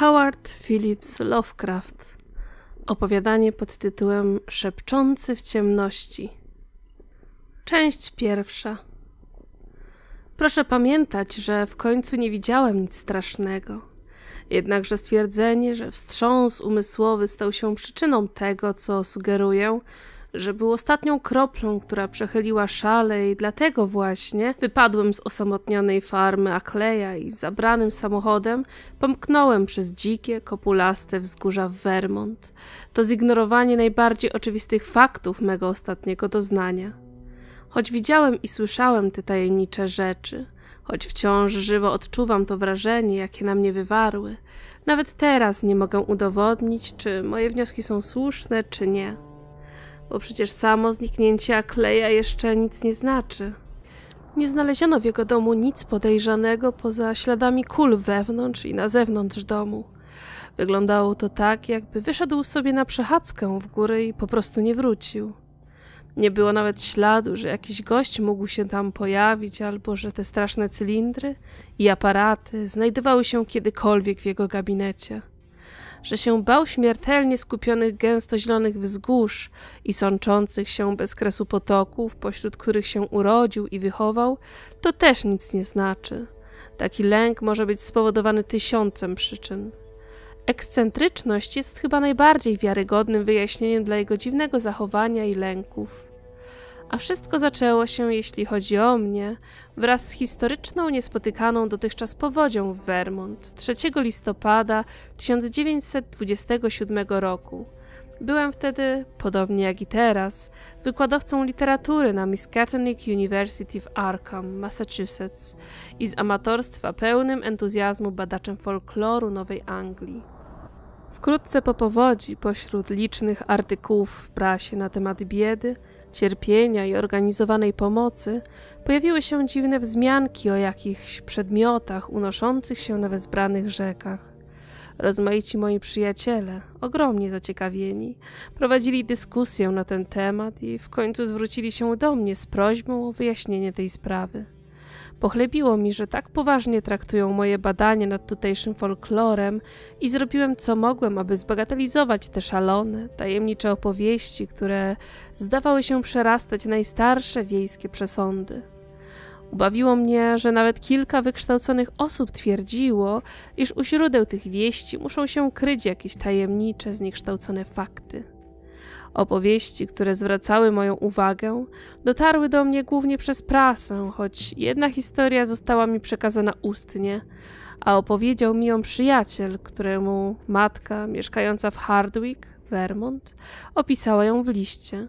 Howard Phillips Lovecraft. Opowiadanie pod tytułem Szepczący w ciemności. Część pierwsza. Proszę pamiętać, że w końcu nie widziałem nic strasznego. Jednakże stwierdzenie, że wstrząs umysłowy stał się przyczyną tego, co sugeruję, że był ostatnią kroplą, która przechyliła szale i dlatego właśnie wypadłem z osamotnionej farmy Akleja i zabranym samochodem pomknąłem przez dzikie, kopulaste wzgórza Vermont. To zignorowanie najbardziej oczywistych faktów mego ostatniego doznania. Choć widziałem i słyszałem te tajemnicze rzeczy, choć wciąż żywo odczuwam to wrażenie, jakie na mnie wywarły, nawet teraz nie mogę udowodnić, czy moje wnioski są słuszne, czy nie bo przecież samo zniknięcie Akleja jeszcze nic nie znaczy. Nie znaleziono w jego domu nic podejrzanego poza śladami kul wewnątrz i na zewnątrz domu. Wyglądało to tak, jakby wyszedł sobie na przechadzkę w górę i po prostu nie wrócił. Nie było nawet śladu, że jakiś gość mógł się tam pojawić, albo że te straszne cylindry i aparaty znajdowały się kiedykolwiek w jego gabinecie że się bał śmiertelnie skupionych gęsto zielonych wzgórz i sączących się bez kresu potoków, pośród których się urodził i wychował, to też nic nie znaczy. Taki lęk może być spowodowany tysiącem przyczyn. Ekscentryczność jest chyba najbardziej wiarygodnym wyjaśnieniem dla jego dziwnego zachowania i lęków. A wszystko zaczęło się, jeśli chodzi o mnie, wraz z historyczną, niespotykaną dotychczas powodzią w Vermont 3 listopada 1927 roku. Byłem wtedy, podobnie jak i teraz, wykładowcą literatury na Miskatonic University w Arkham, Massachusetts i z amatorstwa pełnym entuzjazmu badaczem folkloru Nowej Anglii. Wkrótce po powodzi, pośród licznych artykułów w prasie na temat biedy, cierpienia i organizowanej pomocy pojawiły się dziwne wzmianki o jakichś przedmiotach unoszących się na wezbranych rzekach. Rozmaici moi przyjaciele, ogromnie zaciekawieni, prowadzili dyskusję na ten temat i w końcu zwrócili się do mnie z prośbą o wyjaśnienie tej sprawy. Pochlebiło mi, że tak poważnie traktują moje badanie nad tutejszym folklorem i zrobiłem co mogłem, aby zbagatelizować te szalone, tajemnicze opowieści, które zdawały się przerastać najstarsze wiejskie przesądy. Ubawiło mnie, że nawet kilka wykształconych osób twierdziło, iż u źródeł tych wieści muszą się kryć jakieś tajemnicze, zniekształcone fakty. Opowieści, które zwracały moją uwagę, dotarły do mnie głównie przez prasę, choć jedna historia została mi przekazana ustnie, a opowiedział mi ją przyjaciel, któremu matka mieszkająca w Hardwick, Vermont, opisała ją w liście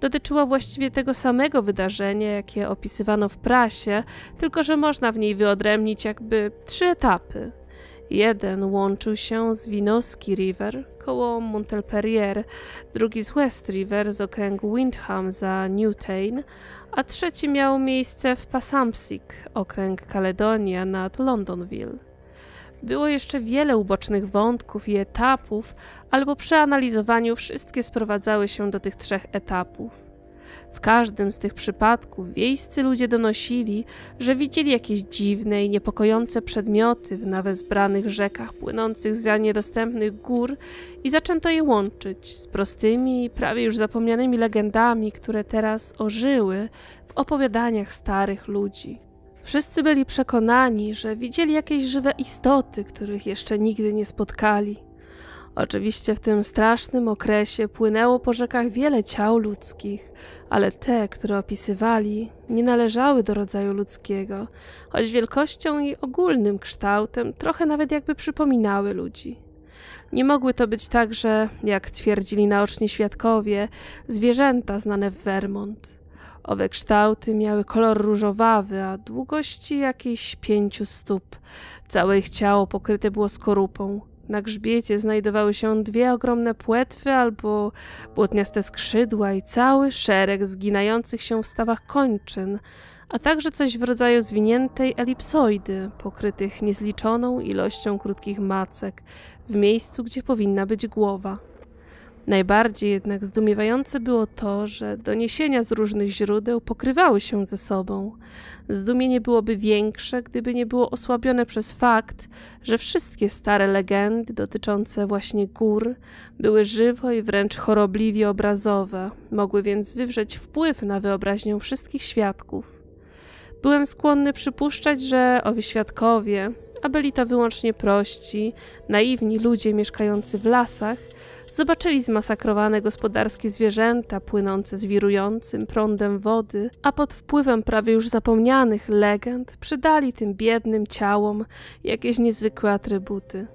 dotyczyła właściwie tego samego wydarzenia, jakie opisywano w prasie, tylko że można w niej wyodrębnić jakby trzy etapy. Jeden łączył się z Winoski River koło Montpellier, drugi z West River z okręgu Windham za Newtain, a trzeci miał miejsce w Passampsic, okręg Kaledonia nad Londonville. Było jeszcze wiele ubocznych wątków i etapów, albo przy analizowaniu wszystkie sprowadzały się do tych trzech etapów. W każdym z tych przypadków wiejscy ludzie donosili, że widzieli jakieś dziwne i niepokojące przedmioty w nawezbranych rzekach płynących za niedostępnych gór i zaczęto je łączyć z prostymi, prawie już zapomnianymi legendami, które teraz ożyły w opowiadaniach starych ludzi. Wszyscy byli przekonani, że widzieli jakieś żywe istoty, których jeszcze nigdy nie spotkali. Oczywiście w tym strasznym okresie płynęło po rzekach wiele ciał ludzkich, ale te, które opisywali, nie należały do rodzaju ludzkiego, choć wielkością i ogólnym kształtem trochę nawet jakby przypominały ludzi. Nie mogły to być także, jak twierdzili naoczni świadkowie, zwierzęta znane w Vermont. Owe kształty miały kolor różowawy, a długości jakieś pięciu stóp. Całe ich ciało pokryte było skorupą. Na grzbiecie znajdowały się dwie ogromne płetwy albo błotniaste skrzydła i cały szereg zginających się w stawach kończyn, a także coś w rodzaju zwiniętej elipsoidy, pokrytych niezliczoną ilością krótkich macek, w miejscu, gdzie powinna być głowa. Najbardziej jednak zdumiewające było to, że doniesienia z różnych źródeł pokrywały się ze sobą. Zdumienie byłoby większe, gdyby nie było osłabione przez fakt, że wszystkie stare legendy dotyczące właśnie gór były żywo i wręcz chorobliwie obrazowe, mogły więc wywrzeć wpływ na wyobraźnię wszystkich świadków. Byłem skłonny przypuszczać, że owi świadkowie, a byli to wyłącznie prości, naiwni ludzie mieszkający w lasach, Zobaczyli zmasakrowane gospodarskie zwierzęta płynące z wirującym prądem wody, a pod wpływem prawie już zapomnianych legend przydali tym biednym ciałom jakieś niezwykłe atrybuty.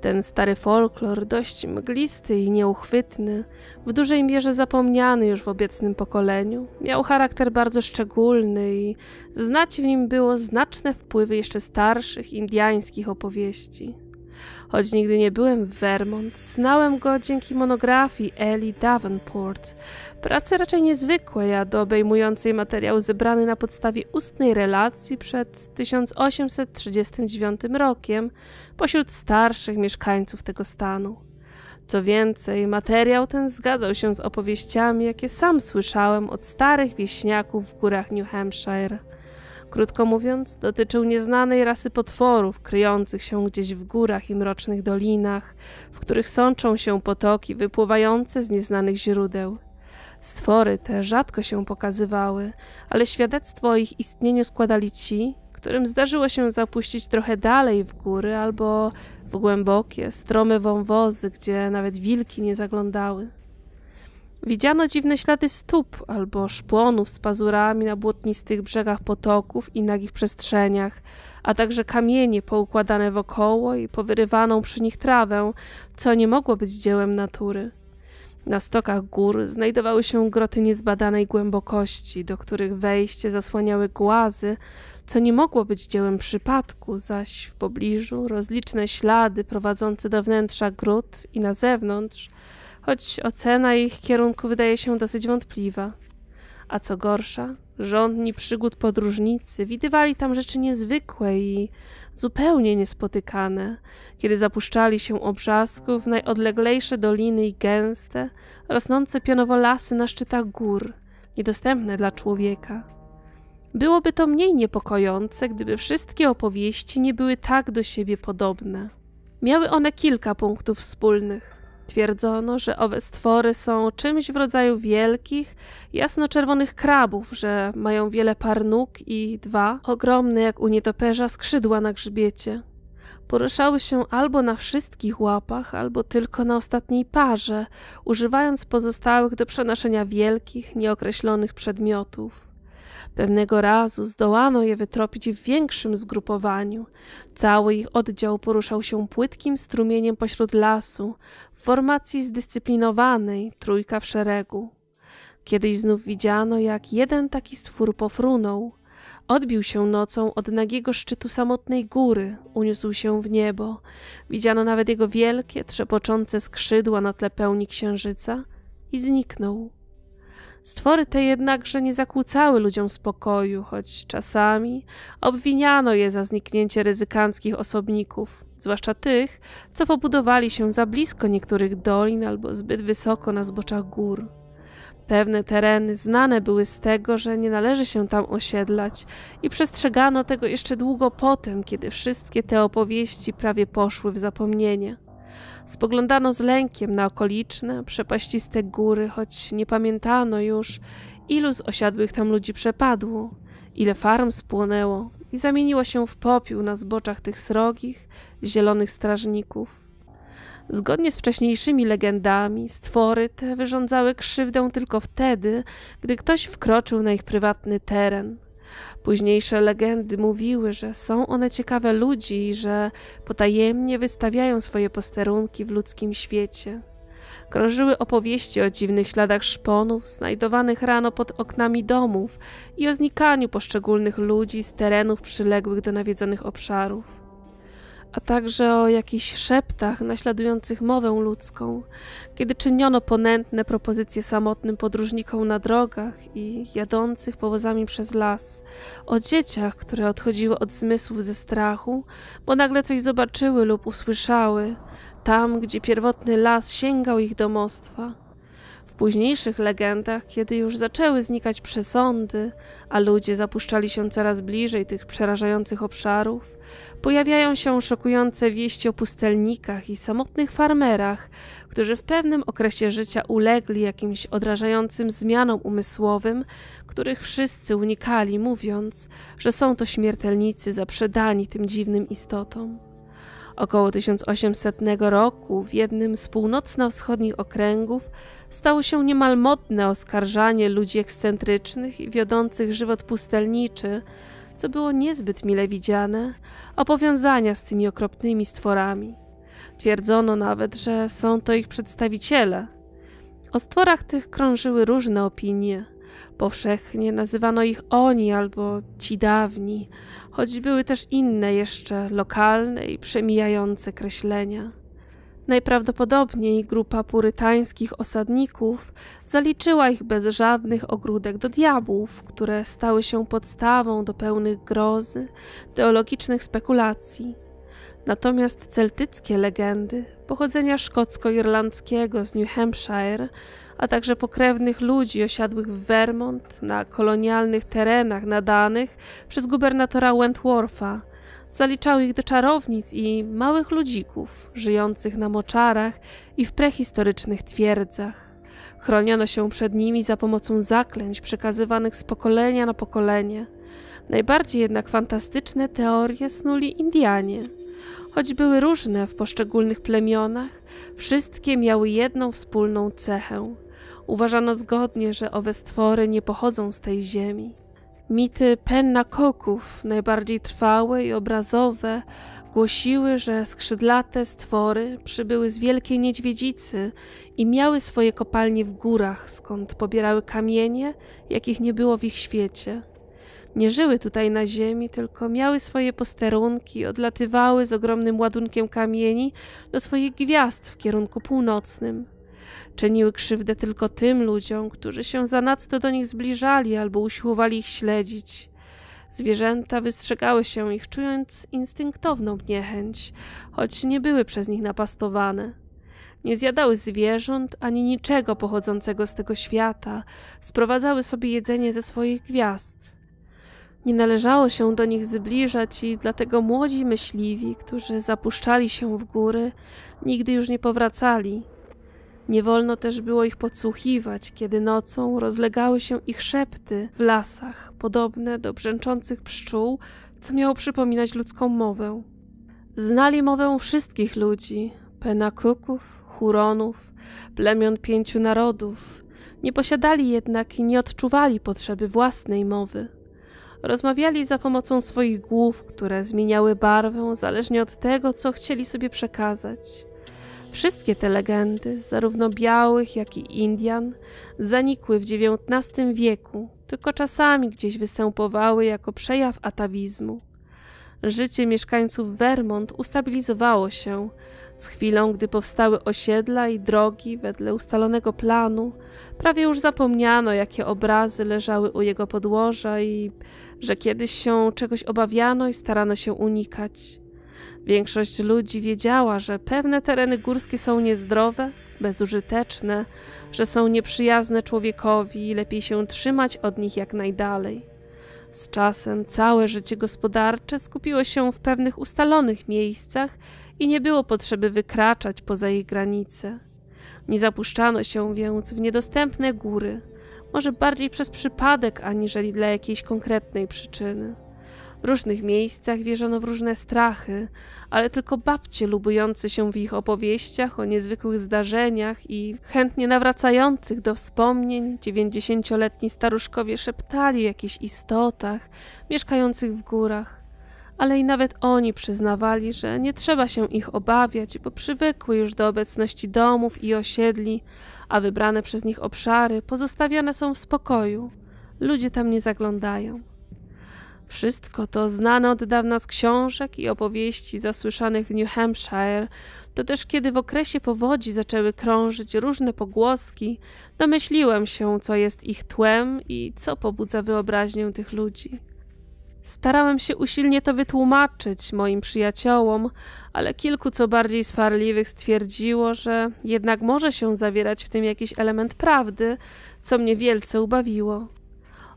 Ten stary folklor, dość mglisty i nieuchwytny, w dużej mierze zapomniany już w obecnym pokoleniu, miał charakter bardzo szczególny i znać w nim było znaczne wpływy jeszcze starszych indiańskich opowieści. Choć nigdy nie byłem w Vermont, znałem go dzięki monografii Ellie Davenport. Pracy raczej niezwykłej, a do obejmującej materiał zebrany na podstawie ustnej relacji przed 1839 rokiem pośród starszych mieszkańców tego stanu. Co więcej, materiał ten zgadzał się z opowieściami, jakie sam słyszałem od starych wieśniaków w górach New Hampshire krótko mówiąc, dotyczył nieznanej rasy potworów kryjących się gdzieś w górach i mrocznych dolinach, w których sączą się potoki wypływające z nieznanych źródeł. Stwory te rzadko się pokazywały, ale świadectwo o ich istnieniu składali ci, którym zdarzyło się zapuścić trochę dalej w góry albo w głębokie, strome wąwozy, gdzie nawet wilki nie zaglądały. Widziano dziwne ślady stóp albo szpłonów z pazurami na błotnistych brzegach potoków i nagich przestrzeniach, a także kamienie poukładane wokoło i powyrywaną przy nich trawę, co nie mogło być dziełem natury. Na stokach gór znajdowały się groty niezbadanej głębokości, do których wejście zasłaniały głazy, co nie mogło być dziełem przypadku, zaś w pobliżu rozliczne ślady prowadzące do wnętrza gród i na zewnątrz – choć ocena ich kierunku wydaje się dosyć wątpliwa. A co gorsza, żądni przygód podróżnicy widywali tam rzeczy niezwykłe i zupełnie niespotykane, kiedy zapuszczali się obrzasków w najodleglejsze doliny i gęste, rosnące pionowo lasy na szczytach gór, niedostępne dla człowieka. Byłoby to mniej niepokojące, gdyby wszystkie opowieści nie były tak do siebie podobne. Miały one kilka punktów wspólnych. Twierdzono, że owe stwory są czymś w rodzaju wielkich, jasnoczerwonych krabów, że mają wiele par nóg i dwa, ogromne jak u nietoperza, skrzydła na grzbiecie. Poruszały się albo na wszystkich łapach, albo tylko na ostatniej parze, używając pozostałych do przenoszenia wielkich, nieokreślonych przedmiotów. Pewnego razu zdołano je wytropić w większym zgrupowaniu. Cały ich oddział poruszał się płytkim strumieniem pośród lasu, w formacji zdyscyplinowanej, trójka w szeregu. Kiedyś znów widziano, jak jeden taki stwór pofrunął. Odbił się nocą od nagiego szczytu samotnej góry, uniósł się w niebo. Widziano nawet jego wielkie, trzepoczące skrzydła na tle pełni księżyca i zniknął. Stwory te jednakże nie zakłócały ludziom spokoju, choć czasami obwiniano je za zniknięcie ryzykanckich osobników, zwłaszcza tych, co pobudowali się za blisko niektórych dolin albo zbyt wysoko na zboczach gór. Pewne tereny znane były z tego, że nie należy się tam osiedlać i przestrzegano tego jeszcze długo potem, kiedy wszystkie te opowieści prawie poszły w zapomnienie. Spoglądano z lękiem na okoliczne, przepaściste góry, choć nie pamiętano już, ilu z osiadłych tam ludzi przepadło, ile farm spłonęło i zamieniło się w popiół na zboczach tych srogich, zielonych strażników. Zgodnie z wcześniejszymi legendami, stwory te wyrządzały krzywdę tylko wtedy, gdy ktoś wkroczył na ich prywatny teren – Późniejsze legendy mówiły, że są one ciekawe ludzi, że potajemnie wystawiają swoje posterunki w ludzkim świecie. Krążyły opowieści o dziwnych śladach szponów znajdowanych rano pod oknami domów i o znikaniu poszczególnych ludzi z terenów przyległych do nawiedzonych obszarów a także o jakichś szeptach naśladujących mowę ludzką, kiedy czyniono ponętne propozycje samotnym podróżnikom na drogach i jadących powozami przez las, o dzieciach, które odchodziły od zmysłów ze strachu, bo nagle coś zobaczyły lub usłyszały, tam gdzie pierwotny las sięgał ich domostwa. W późniejszych legendach, kiedy już zaczęły znikać przesądy, a ludzie zapuszczali się coraz bliżej tych przerażających obszarów, Pojawiają się szokujące wieści o pustelnikach i samotnych farmerach, którzy w pewnym okresie życia ulegli jakimś odrażającym zmianom umysłowym, których wszyscy unikali, mówiąc, że są to śmiertelnicy zaprzedani tym dziwnym istotom. Około 1800 roku w jednym z północno-wschodnich okręgów stało się niemal modne oskarżanie ludzi ekscentrycznych i wiodących żywot pustelniczy, co było niezbyt mile widziane, o powiązania z tymi okropnymi stworami. Twierdzono nawet, że są to ich przedstawiciele. O stworach tych krążyły różne opinie. Powszechnie nazywano ich oni albo ci dawni, choć były też inne jeszcze lokalne i przemijające kreślenia. Najprawdopodobniej grupa purytańskich osadników zaliczyła ich bez żadnych ogródek do diabłów, które stały się podstawą do pełnych grozy, teologicznych spekulacji. Natomiast celtyckie legendy pochodzenia szkocko-irlandzkiego z New Hampshire, a także pokrewnych ludzi osiadłych w Vermont na kolonialnych terenach nadanych przez gubernatora Wentworfa Zaliczały ich do czarownic i małych ludzików żyjących na moczarach i w prehistorycznych twierdzach. Chroniono się przed nimi za pomocą zaklęć przekazywanych z pokolenia na pokolenie. Najbardziej jednak fantastyczne teorie snuli Indianie. Choć były różne w poszczególnych plemionach, wszystkie miały jedną wspólną cechę. Uważano zgodnie, że owe stwory nie pochodzą z tej ziemi. Mity penna koków, najbardziej trwałe i obrazowe, głosiły, że skrzydlate stwory przybyły z Wielkiej Niedźwiedzicy i miały swoje kopalnie w górach, skąd pobierały kamienie, jakich nie było w ich świecie. Nie żyły tutaj na ziemi, tylko miały swoje posterunki, odlatywały z ogromnym ładunkiem kamieni do swoich gwiazd w kierunku północnym czyniły krzywdę tylko tym ludziom, którzy się zanadto do nich zbliżali albo usiłowali ich śledzić. Zwierzęta wystrzegały się ich, czując instynktowną niechęć, choć nie były przez nich napastowane. Nie zjadały zwierząt ani niczego pochodzącego z tego świata, sprowadzały sobie jedzenie ze swoich gwiazd. Nie należało się do nich zbliżać i dlatego młodzi myśliwi, którzy zapuszczali się w góry, nigdy już nie powracali. Nie wolno też było ich podsłuchiwać, kiedy nocą rozlegały się ich szepty w lasach, podobne do brzęczących pszczół, co miało przypominać ludzką mowę. Znali mowę wszystkich ludzi, Penakuków, Huronów, plemion pięciu narodów. Nie posiadali jednak i nie odczuwali potrzeby własnej mowy. Rozmawiali za pomocą swoich głów, które zmieniały barwę zależnie od tego, co chcieli sobie przekazać. Wszystkie te legendy, zarówno białych, jak i Indian, zanikły w XIX wieku, tylko czasami gdzieś występowały jako przejaw atawizmu. Życie mieszkańców Vermont ustabilizowało się z chwilą, gdy powstały osiedla i drogi wedle ustalonego planu. Prawie już zapomniano, jakie obrazy leżały u jego podłoża i że kiedyś się czegoś obawiano i starano się unikać. Większość ludzi wiedziała, że pewne tereny górskie są niezdrowe, bezużyteczne, że są nieprzyjazne człowiekowi i lepiej się trzymać od nich jak najdalej. Z czasem całe życie gospodarcze skupiło się w pewnych ustalonych miejscach i nie było potrzeby wykraczać poza ich granice. Nie zapuszczano się więc w niedostępne góry, może bardziej przez przypadek aniżeli dla jakiejś konkretnej przyczyny. W różnych miejscach wierzono w różne strachy, ale tylko babcie lubujące się w ich opowieściach o niezwykłych zdarzeniach i chętnie nawracających do wspomnień dziewięćdziesięcioletni staruszkowie szeptali o jakichś istotach mieszkających w górach. Ale i nawet oni przyznawali, że nie trzeba się ich obawiać, bo przywykły już do obecności domów i osiedli, a wybrane przez nich obszary pozostawione są w spokoju. Ludzie tam nie zaglądają. Wszystko to znane od dawna z książek i opowieści zasłyszanych w New Hampshire, to też kiedy w okresie powodzi zaczęły krążyć różne pogłoski, domyśliłem się, co jest ich tłem i co pobudza wyobraźnię tych ludzi. Starałem się usilnie to wytłumaczyć moim przyjaciołom, ale kilku co bardziej swarliwych stwierdziło, że jednak może się zawierać w tym jakiś element prawdy, co mnie wielce ubawiło.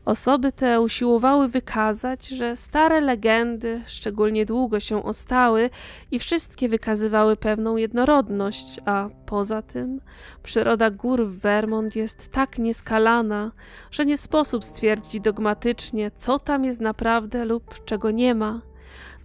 Osoby te usiłowały wykazać, że stare legendy szczególnie długo się ostały i wszystkie wykazywały pewną jednorodność, a poza tym przyroda gór w Vermont jest tak nieskalana, że nie sposób stwierdzić dogmatycznie, co tam jest naprawdę lub czego nie ma.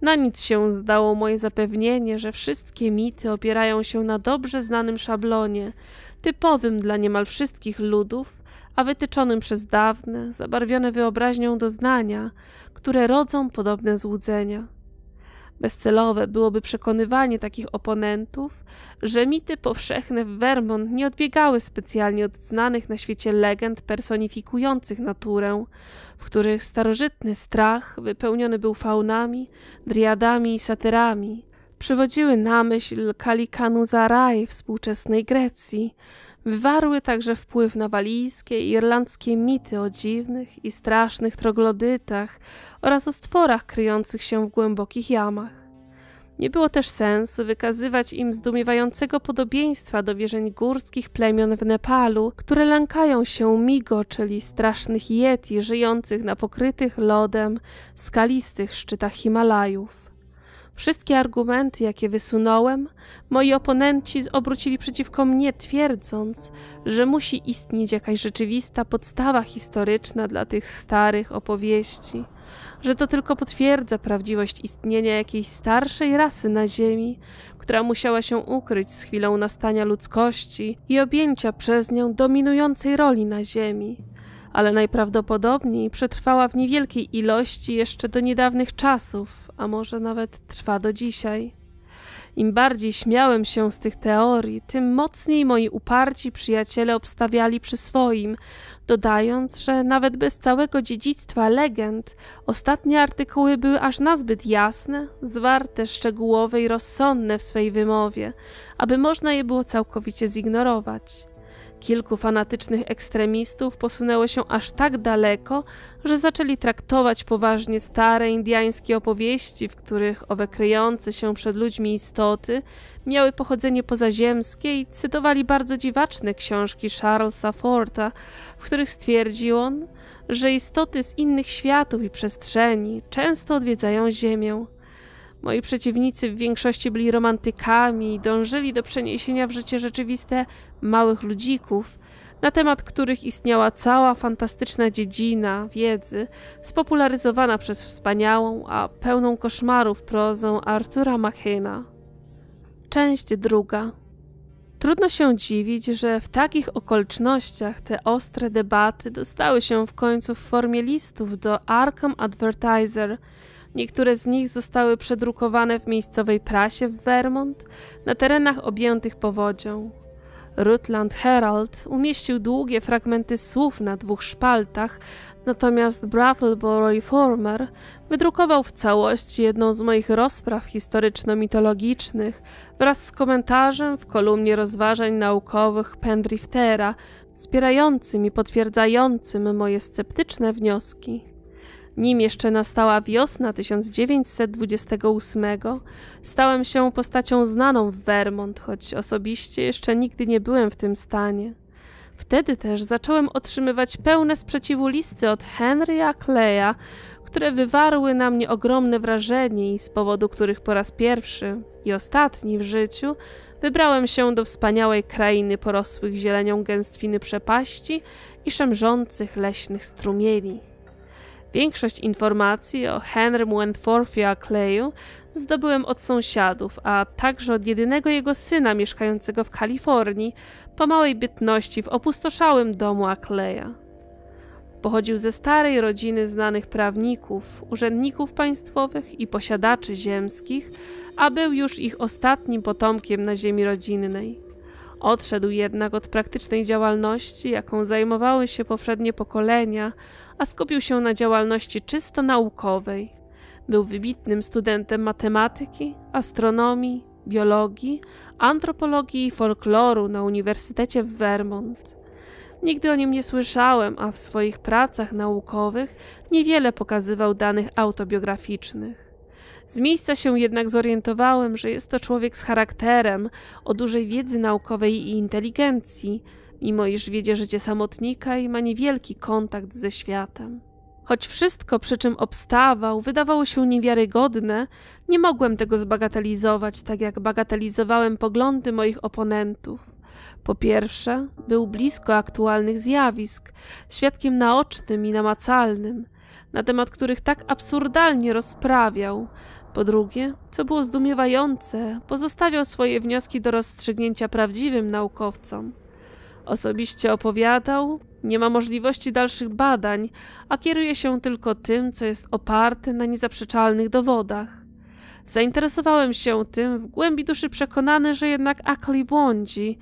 Na nic się zdało moje zapewnienie, że wszystkie mity opierają się na dobrze znanym szablonie, typowym dla niemal wszystkich ludów, a wytyczonym przez dawne, zabarwione wyobraźnią doznania, które rodzą podobne złudzenia. Bezcelowe byłoby przekonywanie takich oponentów, że mity powszechne w Vermont nie odbiegały specjalnie od znanych na świecie legend personifikujących naturę, w których starożytny strach wypełniony był faunami, driadami i satyrami. Przywodziły na myśl Kalikanu Zarai współczesnej Grecji, Wywarły także wpływ na walijskie i irlandzkie mity o dziwnych i strasznych troglodytach oraz o stworach kryjących się w głębokich jamach. Nie było też sensu wykazywać im zdumiewającego podobieństwa do wierzeń górskich plemion w Nepalu, które lękają się migo, czyli strasznych yeti żyjących na pokrytych lodem skalistych szczytach Himalajów. Wszystkie argumenty, jakie wysunąłem, moi oponenci obrócili przeciwko mnie, twierdząc, że musi istnieć jakaś rzeczywista podstawa historyczna dla tych starych opowieści, że to tylko potwierdza prawdziwość istnienia jakiejś starszej rasy na Ziemi, która musiała się ukryć z chwilą nastania ludzkości i objęcia przez nią dominującej roli na Ziemi ale najprawdopodobniej przetrwała w niewielkiej ilości jeszcze do niedawnych czasów, a może nawet trwa do dzisiaj. Im bardziej śmiałem się z tych teorii, tym mocniej moi uparci przyjaciele obstawiali przy swoim, dodając, że nawet bez całego dziedzictwa legend ostatnie artykuły były aż nazbyt jasne, zwarte, szczegółowe i rozsądne w swej wymowie, aby można je było całkowicie zignorować. Kilku fanatycznych ekstremistów posunęło się aż tak daleko, że zaczęli traktować poważnie stare indiańskie opowieści, w których owe kryjące się przed ludźmi istoty miały pochodzenie pozaziemskie i cytowali bardzo dziwaczne książki Charlesa Forta, w których stwierdził on, że istoty z innych światów i przestrzeni często odwiedzają Ziemię. Moi przeciwnicy w większości byli romantykami i dążyli do przeniesienia w życie rzeczywiste małych ludzików, na temat których istniała cała fantastyczna dziedzina wiedzy, spopularyzowana przez wspaniałą, a pełną koszmarów prozę Artura Machena. Część druga. Trudno się dziwić, że w takich okolicznościach te ostre debaty dostały się w końcu w formie listów do Arkham Advertiser – Niektóre z nich zostały przedrukowane w miejscowej prasie w Vermont na terenach objętych powodzią. Rutland Herald umieścił długie fragmenty słów na dwóch szpaltach, natomiast Brattleboro Reformer wydrukował w całości jedną z moich rozpraw historyczno-mitologicznych wraz z komentarzem w kolumnie rozważań naukowych Pendriftera, wspierającym i potwierdzającym moje sceptyczne wnioski. Nim jeszcze nastała wiosna 1928, stałem się postacią znaną w Vermont, choć osobiście jeszcze nigdy nie byłem w tym stanie. Wtedy też zacząłem otrzymywać pełne sprzeciwu listy od Henry'a Kleja, które wywarły na mnie ogromne wrażenie i z powodu których po raz pierwszy i ostatni w życiu wybrałem się do wspaniałej krainy porosłych zielenią gęstwiny przepaści i szemrzących leśnych strumieni. Większość informacji o Henrym Wentworthie Clay'u zdobyłem od sąsiadów, a także od jedynego jego syna mieszkającego w Kalifornii, po małej bytności w opustoszałym domu Akleja. Pochodził ze starej rodziny znanych prawników, urzędników państwowych i posiadaczy ziemskich, a był już ich ostatnim potomkiem na ziemi rodzinnej. Odszedł jednak od praktycznej działalności, jaką zajmowały się poprzednie pokolenia, a skupił się na działalności czysto naukowej. Był wybitnym studentem matematyki, astronomii, biologii, antropologii i folkloru na Uniwersytecie w Vermont. Nigdy o nim nie słyszałem, a w swoich pracach naukowych niewiele pokazywał danych autobiograficznych. Z miejsca się jednak zorientowałem, że jest to człowiek z charakterem, o dużej wiedzy naukowej i inteligencji, mimo iż wiedzie życie samotnika i ma niewielki kontakt ze światem. Choć wszystko, przy czym obstawał, wydawało się niewiarygodne, nie mogłem tego zbagatelizować, tak jak bagatelizowałem poglądy moich oponentów. Po pierwsze, był blisko aktualnych zjawisk, świadkiem naocznym i namacalnym, na temat których tak absurdalnie rozprawiał, po drugie, co było zdumiewające, pozostawiał swoje wnioski do rozstrzygnięcia prawdziwym naukowcom. Osobiście opowiadał, nie ma możliwości dalszych badań, a kieruje się tylko tym, co jest oparte na niezaprzeczalnych dowodach. Zainteresowałem się tym, w głębi duszy przekonany, że jednak Ackley błądzi,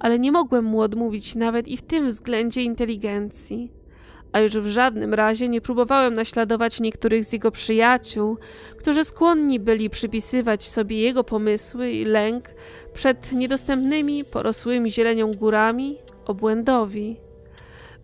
ale nie mogłem mu odmówić nawet i w tym względzie inteligencji a już w żadnym razie nie próbowałem naśladować niektórych z jego przyjaciół, którzy skłonni byli przypisywać sobie jego pomysły i lęk przed niedostępnymi, porosłymi zielenią górami obłędowi.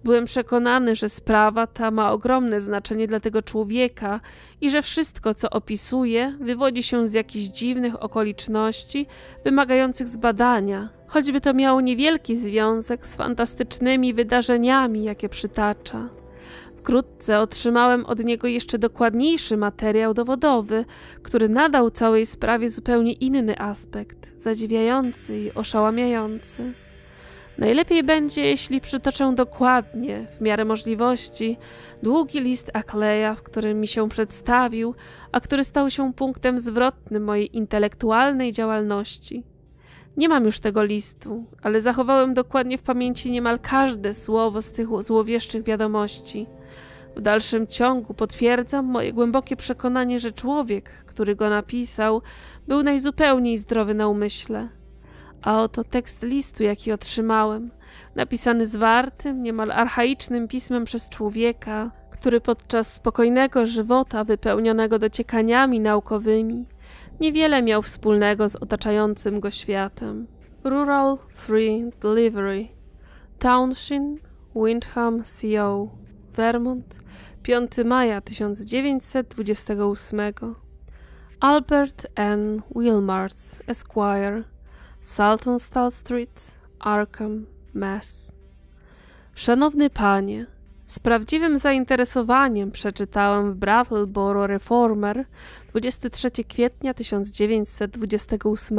Byłem przekonany, że sprawa ta ma ogromne znaczenie dla tego człowieka i że wszystko, co opisuje, wywodzi się z jakichś dziwnych okoliczności wymagających zbadania choćby to miało niewielki związek z fantastycznymi wydarzeniami, jakie przytacza. Wkrótce otrzymałem od niego jeszcze dokładniejszy materiał dowodowy, który nadał całej sprawie zupełnie inny aspekt, zadziwiający i oszałamiający. Najlepiej będzie, jeśli przytoczę dokładnie, w miarę możliwości, długi list Akleja, w którym mi się przedstawił, a który stał się punktem zwrotnym mojej intelektualnej działalności – nie mam już tego listu, ale zachowałem dokładnie w pamięci niemal każde słowo z tych złowieszczych wiadomości. W dalszym ciągu potwierdzam moje głębokie przekonanie, że człowiek, który go napisał, był najzupełniej zdrowy na umyśle. A oto tekst listu, jaki otrzymałem, napisany zwartym, niemal archaicznym pismem przez człowieka, który podczas spokojnego żywota, wypełnionego dociekaniami naukowymi, niewiele miał wspólnego z otaczającym go światem. Rural Free Delivery Township Windham CO Vermont 5 maja 1928 Albert N. Wilmart Esquire, Saltonstall Street, Arkham, Mass. Szanowny Panie, z prawdziwym zainteresowaniem przeczytałem w Brattleboro Reformer 23 kwietnia 1928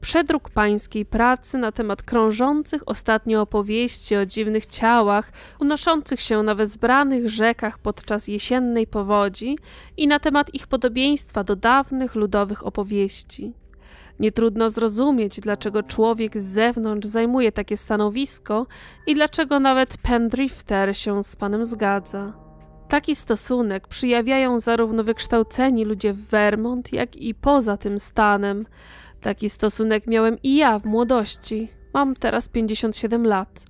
przedruk pańskiej pracy na temat krążących ostatnio opowieści o dziwnych ciałach unoszących się na wezbranych rzekach podczas jesiennej powodzi i na temat ich podobieństwa do dawnych ludowych opowieści. Nie trudno zrozumieć, dlaczego człowiek z zewnątrz zajmuje takie stanowisko i dlaczego nawet Pendrifter się z panem zgadza. Taki stosunek przyjawiają zarówno wykształceni ludzie w Vermont, jak i poza tym stanem. Taki stosunek miałem i ja w młodości. Mam teraz 57 lat.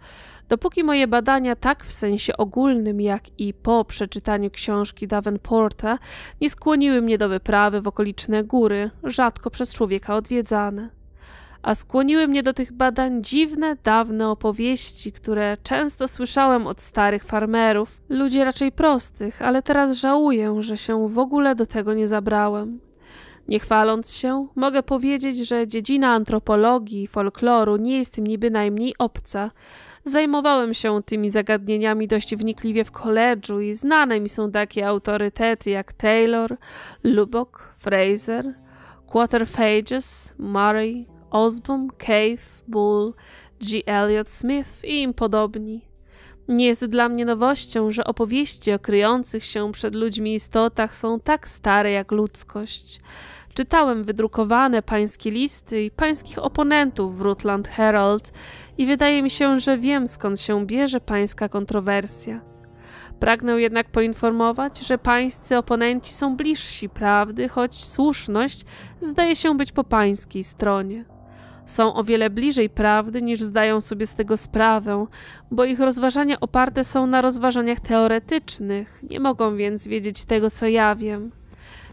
Dopóki moje badania, tak w sensie ogólnym, jak i po przeczytaniu książki Davenporta, nie skłoniły mnie do wyprawy w okoliczne góry, rzadko przez człowieka odwiedzane. A skłoniły mnie do tych badań dziwne, dawne opowieści, które często słyszałem od starych farmerów, ludzi raczej prostych, ale teraz żałuję, że się w ogóle do tego nie zabrałem. Nie chwaląc się, mogę powiedzieć, że dziedzina antropologii i folkloru nie jest mi bynajmniej obca, Zajmowałem się tymi zagadnieniami dość wnikliwie w koledżu i znane mi są takie autorytety jak Taylor, Lubbock, Fraser, Quarterfages, Murray, Osbom, Cave, Bull, G. Elliot Smith i im podobni. Nie jest dla mnie nowością, że opowieści o kryjących się przed ludźmi istotach są tak stare jak ludzkość. Czytałem wydrukowane pańskie listy i pańskich oponentów w Rutland Herald i wydaje mi się, że wiem skąd się bierze pańska kontrowersja. Pragnę jednak poinformować, że pańscy oponenci są bliżsi prawdy, choć słuszność zdaje się być po pańskiej stronie. Są o wiele bliżej prawdy niż zdają sobie z tego sprawę, bo ich rozważania oparte są na rozważaniach teoretycznych, nie mogą więc wiedzieć tego, co ja wiem.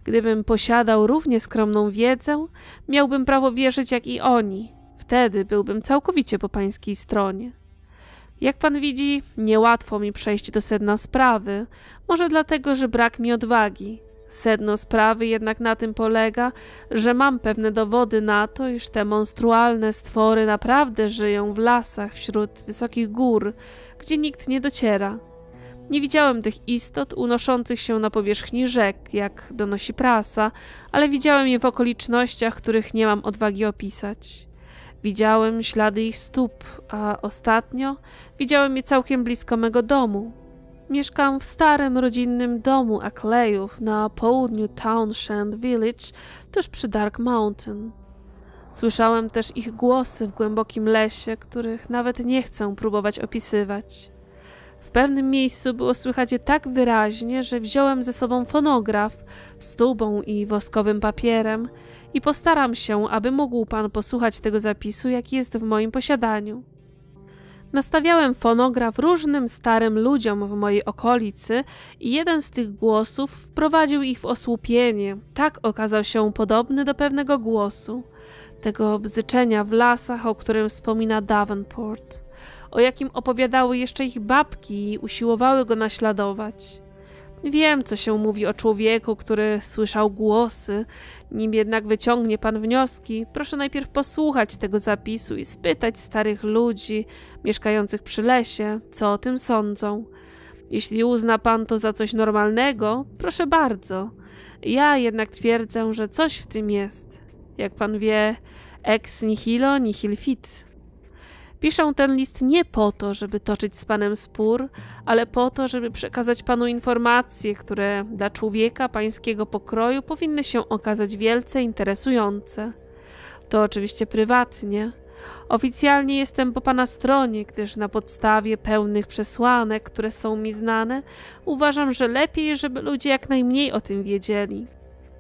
Gdybym posiadał równie skromną wiedzę, miałbym prawo wierzyć jak i oni, Wtedy byłbym całkowicie po pańskiej stronie. Jak pan widzi, niełatwo mi przejść do sedna sprawy, może dlatego, że brak mi odwagi. Sedno sprawy jednak na tym polega, że mam pewne dowody na to, iż te monstrualne stwory naprawdę żyją w lasach wśród wysokich gór, gdzie nikt nie dociera. Nie widziałem tych istot unoszących się na powierzchni rzek, jak donosi prasa, ale widziałem je w okolicznościach, których nie mam odwagi opisać. Widziałem ślady ich stóp, a ostatnio widziałem je całkiem blisko mego domu. Mieszkam w starym rodzinnym domu Aklejów na południu Townshend Village, tuż przy Dark Mountain. Słyszałem też ich głosy w głębokim lesie, których nawet nie chcę próbować opisywać. W pewnym miejscu było słychać je tak wyraźnie, że wziąłem ze sobą fonograf z tubą i woskowym papierem i postaram się, aby mógł Pan posłuchać tego zapisu, jaki jest w moim posiadaniu. Nastawiałem fonograf różnym starym ludziom w mojej okolicy i jeden z tych głosów wprowadził ich w osłupienie. Tak okazał się podobny do pewnego głosu, tego bzyczenia w lasach, o którym wspomina Davenport, o jakim opowiadały jeszcze ich babki i usiłowały go naśladować. Wiem, co się mówi o człowieku, który słyszał głosy. Nim jednak wyciągnie pan wnioski, proszę najpierw posłuchać tego zapisu i spytać starych ludzi mieszkających przy lesie, co o tym sądzą. Jeśli uzna pan to za coś normalnego, proszę bardzo. Ja jednak twierdzę, że coś w tym jest. Jak pan wie, ex nihilo nihil fit. Piszę ten list nie po to, żeby toczyć z panem spór, ale po to, żeby przekazać panu informacje, które dla człowieka pańskiego pokroju powinny się okazać wielce interesujące. To oczywiście prywatnie. Oficjalnie jestem po pana stronie, gdyż na podstawie pełnych przesłanek, które są mi znane, uważam, że lepiej, żeby ludzie jak najmniej o tym wiedzieli.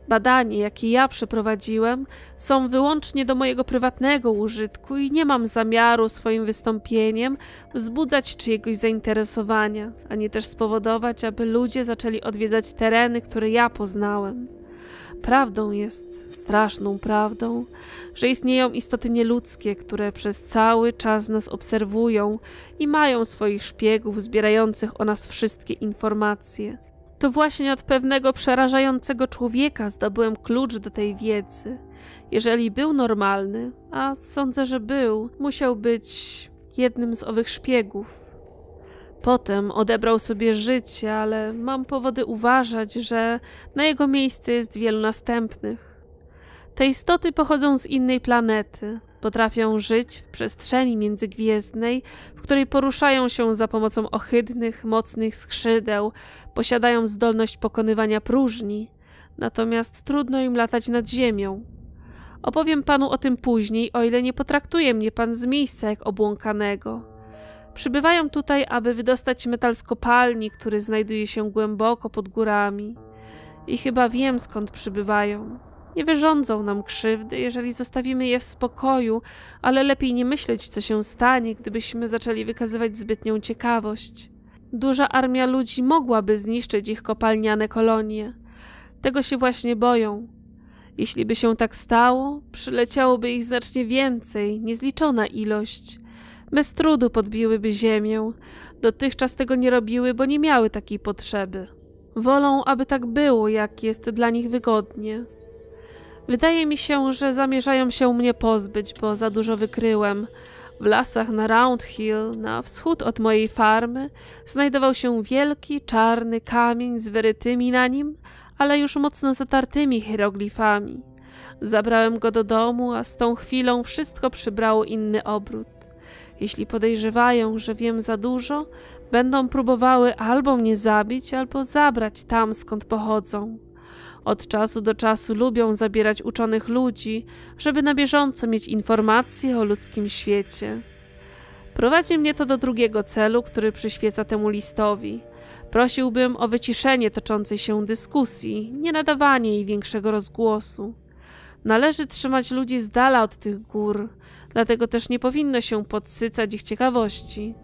Badanie, jakie ja przeprowadziłem, są wyłącznie do mojego prywatnego użytku i nie mam zamiaru swoim wystąpieniem wzbudzać czyjegoś zainteresowania, ani też spowodować, aby ludzie zaczęli odwiedzać tereny, które ja poznałem. Prawdą jest, straszną prawdą, że istnieją istoty nieludzkie, które przez cały czas nas obserwują i mają swoich szpiegów zbierających o nas wszystkie informacje. To właśnie od pewnego przerażającego człowieka zdobyłem klucz do tej wiedzy. Jeżeli był normalny, a sądzę, że był, musiał być jednym z owych szpiegów. Potem odebrał sobie życie, ale mam powody uważać, że na jego miejsce jest wielu następnych. Te istoty pochodzą z innej planety, Potrafią żyć w przestrzeni międzygwiezdnej, w której poruszają się za pomocą ohydnych, mocnych skrzydeł, posiadają zdolność pokonywania próżni, natomiast trudno im latać nad ziemią. Opowiem panu o tym później, o ile nie potraktuje mnie pan z miejsca jak obłąkanego. Przybywają tutaj, aby wydostać metal z kopalni, który znajduje się głęboko pod górami. I chyba wiem skąd przybywają. Nie wyrządzą nam krzywdy, jeżeli zostawimy je w spokoju, ale lepiej nie myśleć, co się stanie, gdybyśmy zaczęli wykazywać zbytnią ciekawość. Duża armia ludzi mogłaby zniszczyć ich kopalniane kolonie. Tego się właśnie boją. Jeśli by się tak stało, przyleciałoby ich znacznie więcej, niezliczona ilość. Bez trudu podbiłyby ziemię. Dotychczas tego nie robiły, bo nie miały takiej potrzeby. Wolą, aby tak było, jak jest dla nich wygodnie. Wydaje mi się, że zamierzają się mnie pozbyć, bo za dużo wykryłem. W lasach na Round Hill, na wschód od mojej farmy, znajdował się wielki, czarny kamień z wyrytymi na nim, ale już mocno zatartymi hieroglifami. Zabrałem go do domu, a z tą chwilą wszystko przybrało inny obrót. Jeśli podejrzewają, że wiem za dużo, będą próbowały albo mnie zabić, albo zabrać tam, skąd pochodzą. Od czasu do czasu lubią zabierać uczonych ludzi, żeby na bieżąco mieć informacje o ludzkim świecie. Prowadzi mnie to do drugiego celu, który przyświeca temu listowi. Prosiłbym o wyciszenie toczącej się dyskusji, nie nadawanie jej większego rozgłosu. Należy trzymać ludzi z dala od tych gór, dlatego też nie powinno się podsycać ich ciekawości.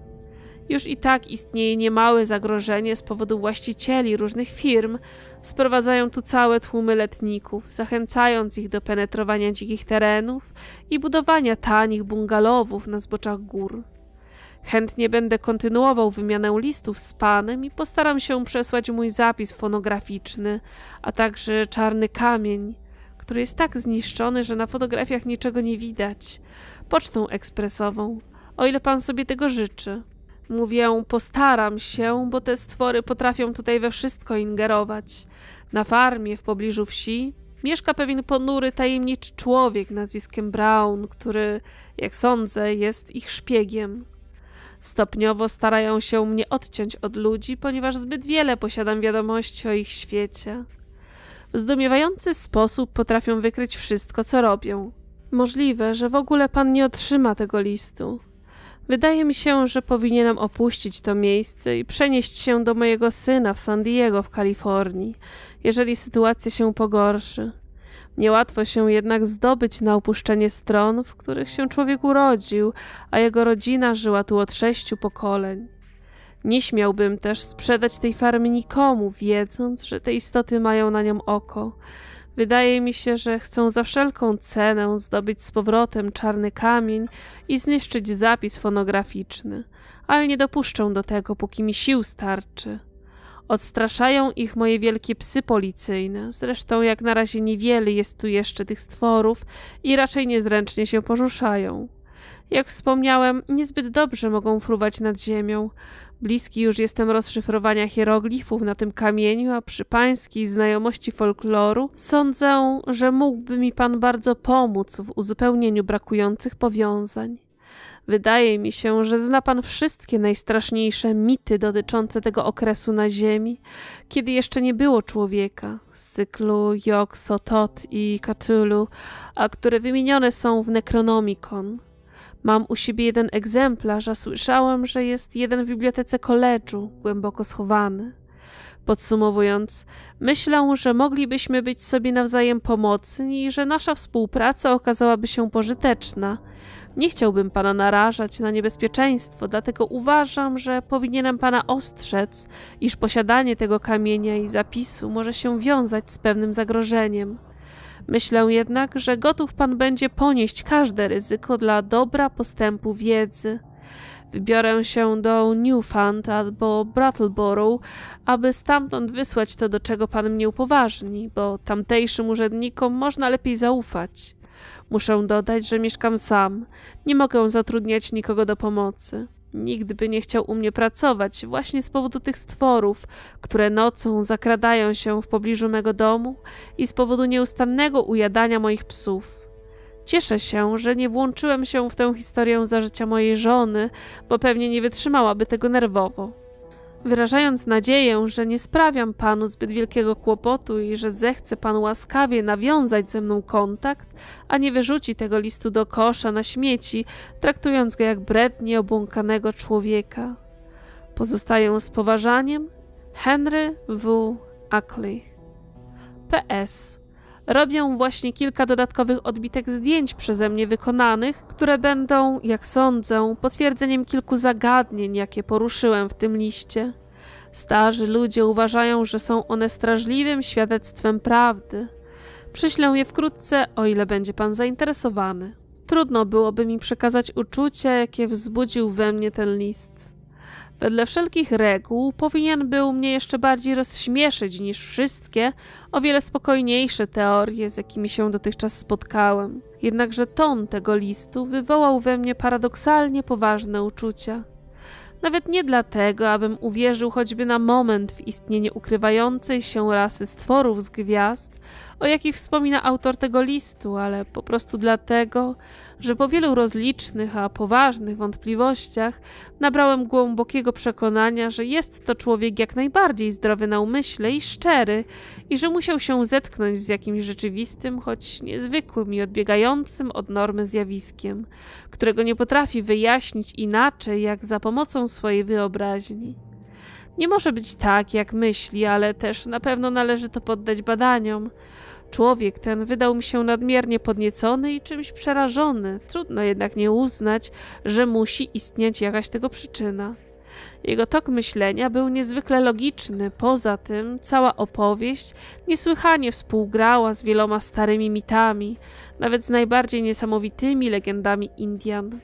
Już i tak istnieje niemałe zagrożenie z powodu właścicieli różnych firm. Sprowadzają tu całe tłumy letników, zachęcając ich do penetrowania dzikich terenów i budowania tanich bungalowów na zboczach gór. Chętnie będę kontynuował wymianę listów z panem i postaram się przesłać mój zapis fonograficzny, a także czarny kamień, który jest tak zniszczony, że na fotografiach niczego nie widać, pocztą ekspresową, o ile pan sobie tego życzy. Mówię, postaram się, bo te stwory potrafią tutaj we wszystko ingerować. Na farmie w pobliżu wsi mieszka pewien ponury, tajemniczy człowiek nazwiskiem Brown, który, jak sądzę, jest ich szpiegiem. Stopniowo starają się mnie odciąć od ludzi, ponieważ zbyt wiele posiadam wiadomości o ich świecie. W zdumiewający sposób potrafią wykryć wszystko, co robią. Możliwe, że w ogóle pan nie otrzyma tego listu. Wydaje mi się, że powinienem opuścić to miejsce i przenieść się do mojego syna w San Diego w Kalifornii, jeżeli sytuacja się pogorszy. Niełatwo się jednak zdobyć na opuszczenie stron, w których się człowiek urodził, a jego rodzina żyła tu od sześciu pokoleń. Nie śmiałbym też sprzedać tej farmy nikomu, wiedząc, że te istoty mają na nią oko Wydaje mi się, że chcą za wszelką cenę zdobyć z powrotem czarny kamień i zniszczyć zapis fonograficzny, ale nie dopuszczą do tego, póki mi sił starczy. Odstraszają ich moje wielkie psy policyjne. Zresztą jak na razie niewiele jest tu jeszcze tych stworów i raczej niezręcznie się poruszają. Jak wspomniałem, niezbyt dobrze mogą fruwać nad ziemią. Bliski już jestem rozszyfrowania hieroglifów na tym kamieniu, a przy pańskiej znajomości folkloru sądzę, że mógłby mi pan bardzo pomóc w uzupełnieniu brakujących powiązań. Wydaje mi się, że zna pan wszystkie najstraszniejsze mity dotyczące tego okresu na Ziemi, kiedy jeszcze nie było człowieka, z cyklu sotot i Katulu, a które wymienione są w Necronomicon – Mam u siebie jeden egzemplarz, a słyszałem, że jest jeden w bibliotece koledżu, głęboko schowany. Podsumowując, myślę, że moglibyśmy być sobie nawzajem pomocni i że nasza współpraca okazałaby się pożyteczna. Nie chciałbym pana narażać na niebezpieczeństwo, dlatego uważam, że powinienem pana ostrzec, iż posiadanie tego kamienia i zapisu może się wiązać z pewnym zagrożeniem. Myślę jednak, że gotów Pan będzie ponieść każde ryzyko dla dobra postępu wiedzy. Wybiorę się do Newfound albo Brattleboro, aby stamtąd wysłać to, do czego Pan mnie upoważni, bo tamtejszym urzędnikom można lepiej zaufać. Muszę dodać, że mieszkam sam. Nie mogę zatrudniać nikogo do pomocy. Nigdy by nie chciał u mnie pracować właśnie z powodu tych stworów, które nocą zakradają się w pobliżu mego domu i z powodu nieustannego ujadania moich psów. Cieszę się, że nie włączyłem się w tę historię za życia mojej żony, bo pewnie nie wytrzymałaby tego nerwowo. Wyrażając nadzieję, że nie sprawiam panu zbyt wielkiego kłopotu i że zechce pan łaskawie nawiązać ze mną kontakt, a nie wyrzuci tego listu do kosza na śmieci, traktując go jak brednie obłąkanego człowieka. Pozostaję z poważaniem Henry W. Ackley. PS Robię właśnie kilka dodatkowych odbitek zdjęć przeze mnie wykonanych, które będą, jak sądzę, potwierdzeniem kilku zagadnień, jakie poruszyłem w tym liście. Starzy ludzie uważają, że są one strażliwym świadectwem prawdy. Przyślę je wkrótce, o ile będzie pan zainteresowany. Trudno byłoby mi przekazać uczucia, jakie wzbudził we mnie ten list. Wedle wszelkich reguł powinien był mnie jeszcze bardziej rozśmieszyć niż wszystkie, o wiele spokojniejsze teorie, z jakimi się dotychczas spotkałem. Jednakże ton tego listu wywołał we mnie paradoksalnie poważne uczucia. Nawet nie dlatego, abym uwierzył choćby na moment w istnienie ukrywającej się rasy stworów z gwiazd, o jakich wspomina autor tego listu, ale po prostu dlatego, że po wielu rozlicznych, a poważnych wątpliwościach nabrałem głębokiego przekonania, że jest to człowiek jak najbardziej zdrowy na umyśle i szczery, i że musiał się zetknąć z jakimś rzeczywistym, choć niezwykłym i odbiegającym od normy zjawiskiem, którego nie potrafi wyjaśnić inaczej jak za pomocą swojej wyobraźni. Nie może być tak, jak myśli, ale też na pewno należy to poddać badaniom. Człowiek ten wydał mi się nadmiernie podniecony i czymś przerażony. Trudno jednak nie uznać, że musi istnieć jakaś tego przyczyna. Jego tok myślenia był niezwykle logiczny. Poza tym cała opowieść niesłychanie współgrała z wieloma starymi mitami, nawet z najbardziej niesamowitymi legendami Indian.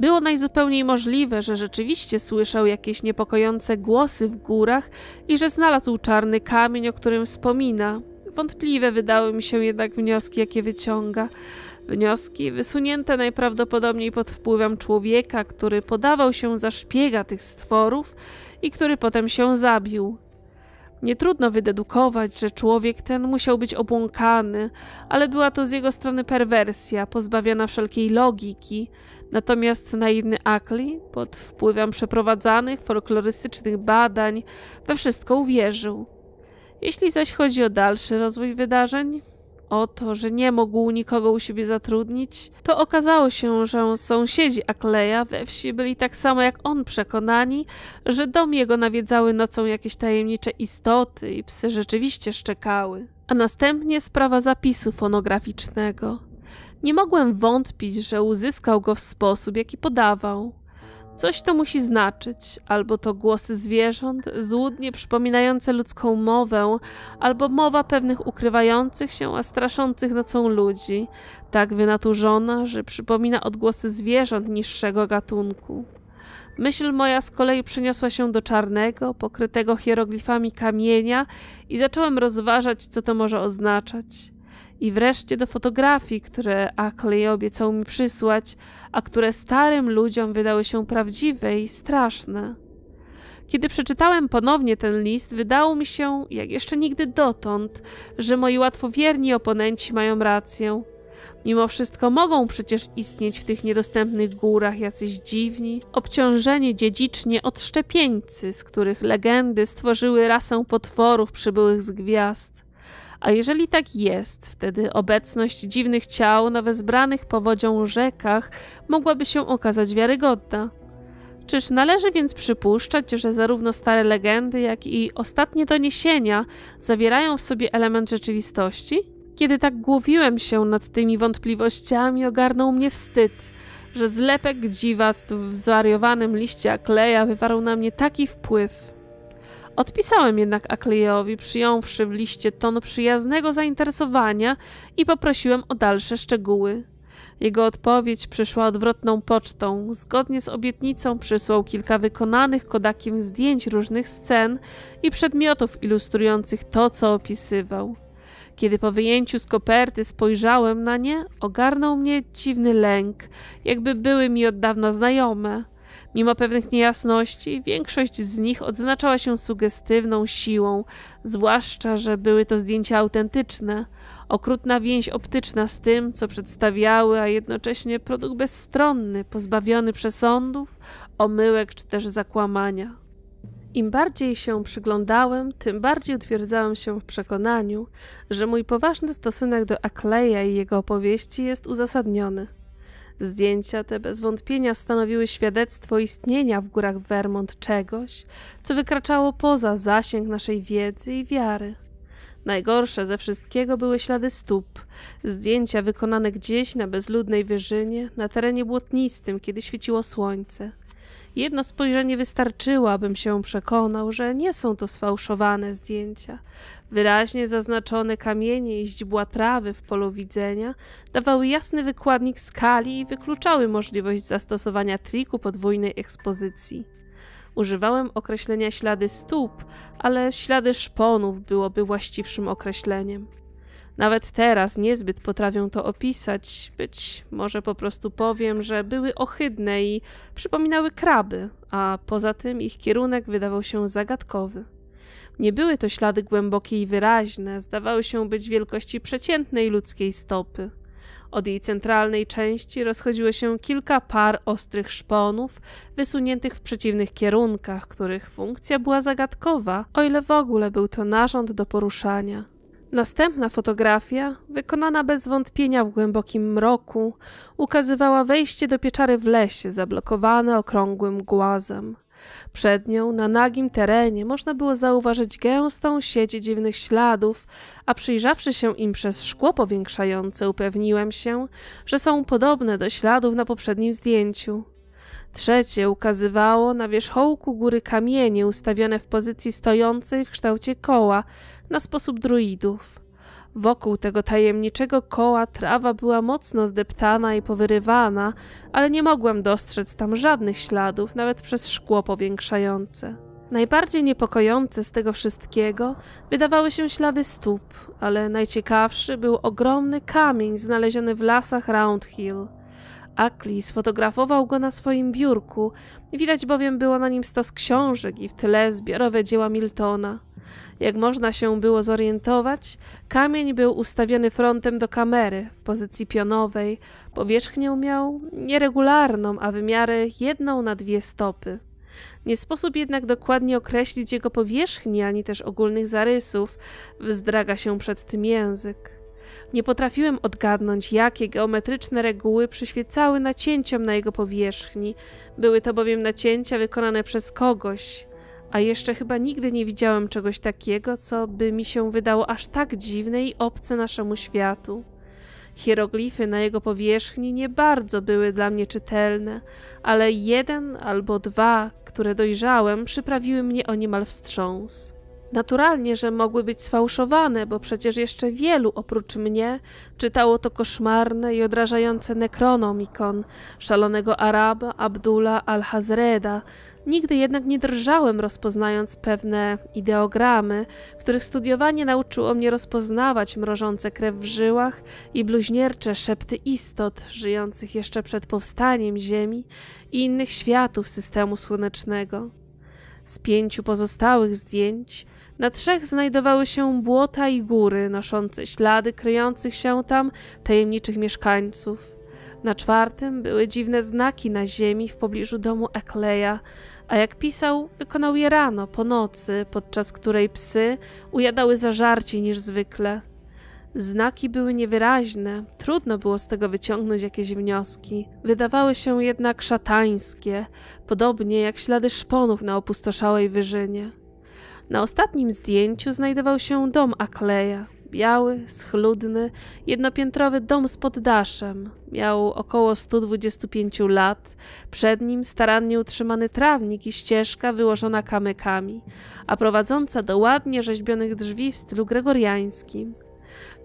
Było najzupełniej możliwe, że rzeczywiście słyszał jakieś niepokojące głosy w górach i że znalazł czarny kamień, o którym wspomina. Wątpliwe wydały mi się jednak wnioski, jakie wyciąga. Wnioski wysunięte najprawdopodobniej pod wpływem człowieka, który podawał się za szpiega tych stworów i który potem się zabił. Nie trudno wydedukować, że człowiek ten musiał być obłąkany, ale była to z jego strony perwersja, pozbawiona wszelkiej logiki, Natomiast naiwny Akli, pod wpływem przeprowadzanych folklorystycznych badań, we wszystko uwierzył. Jeśli zaś chodzi o dalszy rozwój wydarzeń, o to, że nie mógł nikogo u siebie zatrudnić, to okazało się, że sąsiedzi Akleja we wsi byli tak samo jak on przekonani, że dom jego nawiedzały nocą jakieś tajemnicze istoty i psy rzeczywiście szczekały. A następnie sprawa zapisu fonograficznego – nie mogłem wątpić, że uzyskał go w sposób, jaki podawał. Coś to musi znaczyć, albo to głosy zwierząt, złudnie przypominające ludzką mowę, albo mowa pewnych ukrywających się, a straszących nocą ludzi, tak wynaturzona, że przypomina odgłosy zwierząt niższego gatunku. Myśl moja z kolei przeniosła się do czarnego, pokrytego hieroglifami kamienia i zacząłem rozważać, co to może oznaczać. I wreszcie do fotografii, które Ackley obiecał mi przysłać, a które starym ludziom wydały się prawdziwe i straszne. Kiedy przeczytałem ponownie ten list, wydało mi się, jak jeszcze nigdy dotąd, że moi łatwowierni oponenci mają rację. Mimo wszystko mogą przecież istnieć w tych niedostępnych górach jacyś dziwni, obciążeni dziedzicznie odszczepieńcy, z których legendy stworzyły rasę potworów przybyłych z gwiazd. A jeżeli tak jest, wtedy obecność dziwnych ciał na wezbranych powodzią rzekach mogłaby się okazać wiarygodna. Czyż należy więc przypuszczać, że zarówno stare legendy, jak i ostatnie doniesienia zawierają w sobie element rzeczywistości? Kiedy tak głowiłem się nad tymi wątpliwościami, ogarnął mnie wstyd, że zlepek dziwactw w zwariowanym liście akleja wywarł na mnie taki wpływ. Odpisałem jednak Aklejowi, przyjąwszy w liście ton przyjaznego zainteresowania i poprosiłem o dalsze szczegóły. Jego odpowiedź przyszła odwrotną pocztą. Zgodnie z obietnicą przysłał kilka wykonanych kodakiem zdjęć różnych scen i przedmiotów ilustrujących to, co opisywał. Kiedy po wyjęciu z koperty spojrzałem na nie, ogarnął mnie dziwny lęk, jakby były mi od dawna znajome. Mimo pewnych niejasności, większość z nich odznaczała się sugestywną siłą, zwłaszcza, że były to zdjęcia autentyczne. Okrutna więź optyczna z tym, co przedstawiały, a jednocześnie produkt bezstronny, pozbawiony przesądów, omyłek czy też zakłamania. Im bardziej się przyglądałem, tym bardziej utwierdzałem się w przekonaniu, że mój poważny stosunek do Akleja i jego opowieści jest uzasadniony – Zdjęcia te bez wątpienia stanowiły świadectwo istnienia w górach Vermont czegoś, co wykraczało poza zasięg naszej wiedzy i wiary. Najgorsze ze wszystkiego były ślady stóp, zdjęcia wykonane gdzieś na bezludnej wyżynie, na terenie błotnistym, kiedy świeciło słońce. Jedno spojrzenie wystarczyło, abym się przekonał, że nie są to sfałszowane zdjęcia. Wyraźnie zaznaczone kamienie i źdźbła trawy w polu widzenia dawały jasny wykładnik skali i wykluczały możliwość zastosowania triku podwójnej ekspozycji. Używałem określenia ślady stóp, ale ślady szponów byłoby właściwszym określeniem. Nawet teraz niezbyt potrafią to opisać. Być może po prostu powiem, że były ohydne i przypominały kraby, a poza tym ich kierunek wydawał się zagadkowy. Nie były to ślady głębokie i wyraźne, zdawały się być wielkości przeciętnej ludzkiej stopy. Od jej centralnej części rozchodziło się kilka par ostrych szponów, wysuniętych w przeciwnych kierunkach, których funkcja była zagadkowa, o ile w ogóle był to narząd do poruszania. Następna fotografia, wykonana bez wątpienia w głębokim mroku, ukazywała wejście do pieczary w lesie, zablokowane okrągłym głazem. Przed nią, na nagim terenie, można było zauważyć gęstą sieć dziwnych śladów, a przyjrzawszy się im przez szkło powiększające, upewniłem się, że są podobne do śladów na poprzednim zdjęciu. Trzecie ukazywało na wierzchołku góry kamienie ustawione w pozycji stojącej w kształcie koła na sposób druidów. Wokół tego tajemniczego koła trawa była mocno zdeptana i powyrywana, ale nie mogłem dostrzec tam żadnych śladów, nawet przez szkło powiększające. Najbardziej niepokojące z tego wszystkiego wydawały się ślady stóp, ale najciekawszy był ogromny kamień znaleziony w lasach Round Hill. Akli sfotografował go na swoim biurku, widać bowiem było na nim stos książek i w tle zbiorowe dzieła Miltona. Jak można się było zorientować, kamień był ustawiony frontem do kamery w pozycji pionowej, powierzchnię miał nieregularną, a wymiary jedną na dwie stopy. Nie sposób jednak dokładnie określić jego powierzchni ani też ogólnych zarysów, wzdraga się przed tym język. Nie potrafiłem odgadnąć, jakie geometryczne reguły przyświecały nacięciom na jego powierzchni. Były to bowiem nacięcia wykonane przez kogoś, a jeszcze chyba nigdy nie widziałem czegoś takiego, co by mi się wydało aż tak dziwne i obce naszemu światu. Hieroglify na jego powierzchni nie bardzo były dla mnie czytelne, ale jeden albo dwa, które dojrzałem, przyprawiły mnie o niemal wstrząs. Naturalnie, że mogły być sfałszowane, bo przecież jeszcze wielu oprócz mnie czytało to koszmarne i odrażające Necronomicon szalonego Araba Abdullah al-Hazreda. Nigdy jednak nie drżałem rozpoznając pewne ideogramy, których studiowanie nauczyło mnie rozpoznawać mrożące krew w żyłach i bluźniercze szepty istot żyjących jeszcze przed powstaniem Ziemi i innych światów systemu słonecznego. Z pięciu pozostałych zdjęć na trzech znajdowały się błota i góry, noszące ślady kryjących się tam tajemniczych mieszkańców. Na czwartym były dziwne znaki na ziemi w pobliżu domu Ekleja, a jak pisał, wykonał je rano, po nocy, podczas której psy ujadały zażarcie niż zwykle. Znaki były niewyraźne, trudno było z tego wyciągnąć jakieś wnioski. Wydawały się jednak szatańskie, podobnie jak ślady szponów na opustoszałej wyżynie. Na ostatnim zdjęciu znajdował się dom Akleja. Biały, schludny, jednopiętrowy dom z poddaszem. Miał około 125 lat. Przed nim starannie utrzymany trawnik i ścieżka wyłożona kamykami, a prowadząca do ładnie rzeźbionych drzwi w stylu gregoriańskim –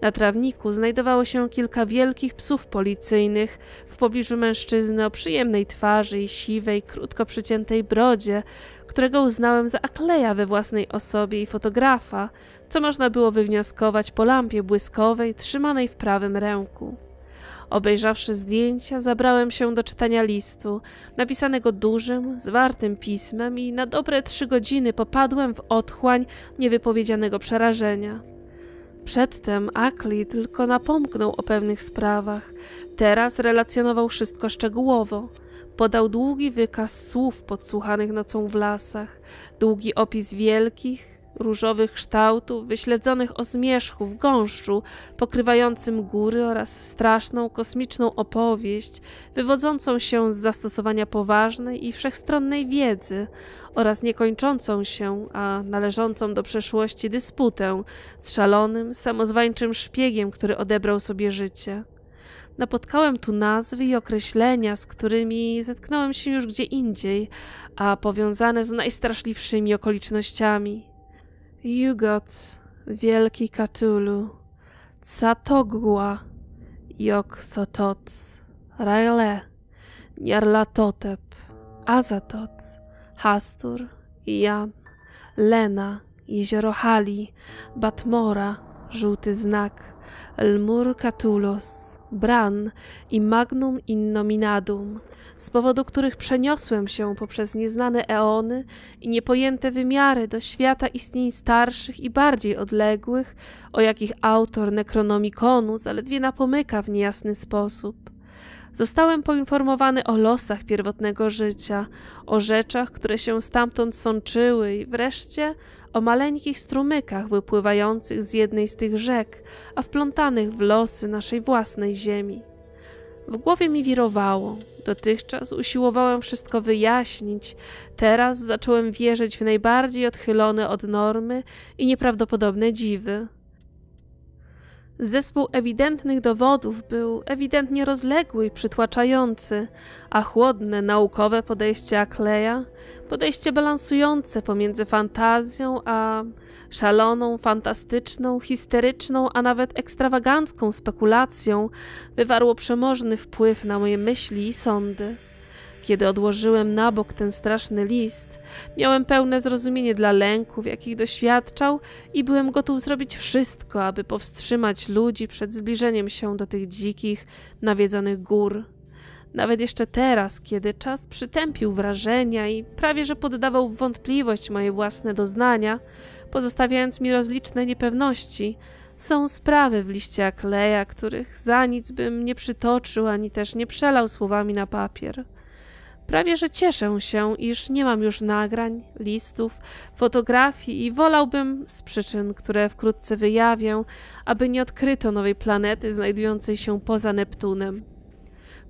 na trawniku znajdowało się kilka wielkich psów policyjnych. W pobliżu mężczyzny o przyjemnej twarzy i siwej, krótko przyciętej brodzie, którego uznałem za Akleja we własnej osobie i fotografa, co można było wywnioskować po lampie błyskowej trzymanej w prawym ręku. Obejrzawszy zdjęcia, zabrałem się do czytania listu, napisanego dużym, zwartym pismem i na dobre trzy godziny popadłem w otchłań niewypowiedzianego przerażenia. Przedtem Akli tylko napomknął o pewnych sprawach, teraz relacjonował wszystko szczegółowo. Podał długi wykaz słów podsłuchanych nocą w lasach, długi opis wielkich różowych kształtów, wyśledzonych o zmierzchu w gąszczu, pokrywającym góry oraz straszną, kosmiczną opowieść, wywodzącą się z zastosowania poważnej i wszechstronnej wiedzy oraz niekończącą się, a należącą do przeszłości dysputę z szalonym, samozwańczym szpiegiem, który odebrał sobie życie. Napotkałem tu nazwy i określenia, z którymi zetknąłem się już gdzie indziej, a powiązane z najstraszliwszymi okolicznościami. Jugot, wielki Katulu, Catogła, Joksotot, Raile, Jarlatotep, Azatot, Hastur, Jan, Lena, Jezioro Hali, Batmora, Żółty Znak, Lmur Katulos, Bran i Magnum Innominadum, z powodu których przeniosłem się poprzez nieznane eony i niepojęte wymiary do świata istnień starszych i bardziej odległych, o jakich autor Necronomiconu zaledwie napomyka w niejasny sposób. Zostałem poinformowany o losach pierwotnego życia, o rzeczach, które się stamtąd sączyły i wreszcie o maleńkich strumykach wypływających z jednej z tych rzek, a wplątanych w losy naszej własnej ziemi. W głowie mi wirowało. Dotychczas usiłowałem wszystko wyjaśnić, teraz zacząłem wierzyć w najbardziej odchylone od normy i nieprawdopodobne dziwy. Zespół ewidentnych dowodów był ewidentnie rozległy i przytłaczający, a chłodne, naukowe podejście Akleja, podejście balansujące pomiędzy fantazją a szaloną, fantastyczną, histeryczną, a nawet ekstrawagancką spekulacją, wywarło przemożny wpływ na moje myśli i sądy. Kiedy odłożyłem na bok ten straszny list, miałem pełne zrozumienie dla lęków, jakich doświadczał, i byłem gotów zrobić wszystko, aby powstrzymać ludzi przed zbliżeniem się do tych dzikich, nawiedzonych gór. Nawet jeszcze teraz, kiedy czas przytępił wrażenia i prawie że poddawał wątpliwość moje własne doznania, pozostawiając mi rozliczne niepewności, są sprawy w liście Akleja, których za nic bym nie przytoczył ani też nie przelał słowami na papier. Prawie że cieszę się, iż nie mam już nagrań, listów, fotografii i wolałbym, z przyczyn, które wkrótce wyjawię, aby nie odkryto nowej planety znajdującej się poza Neptunem.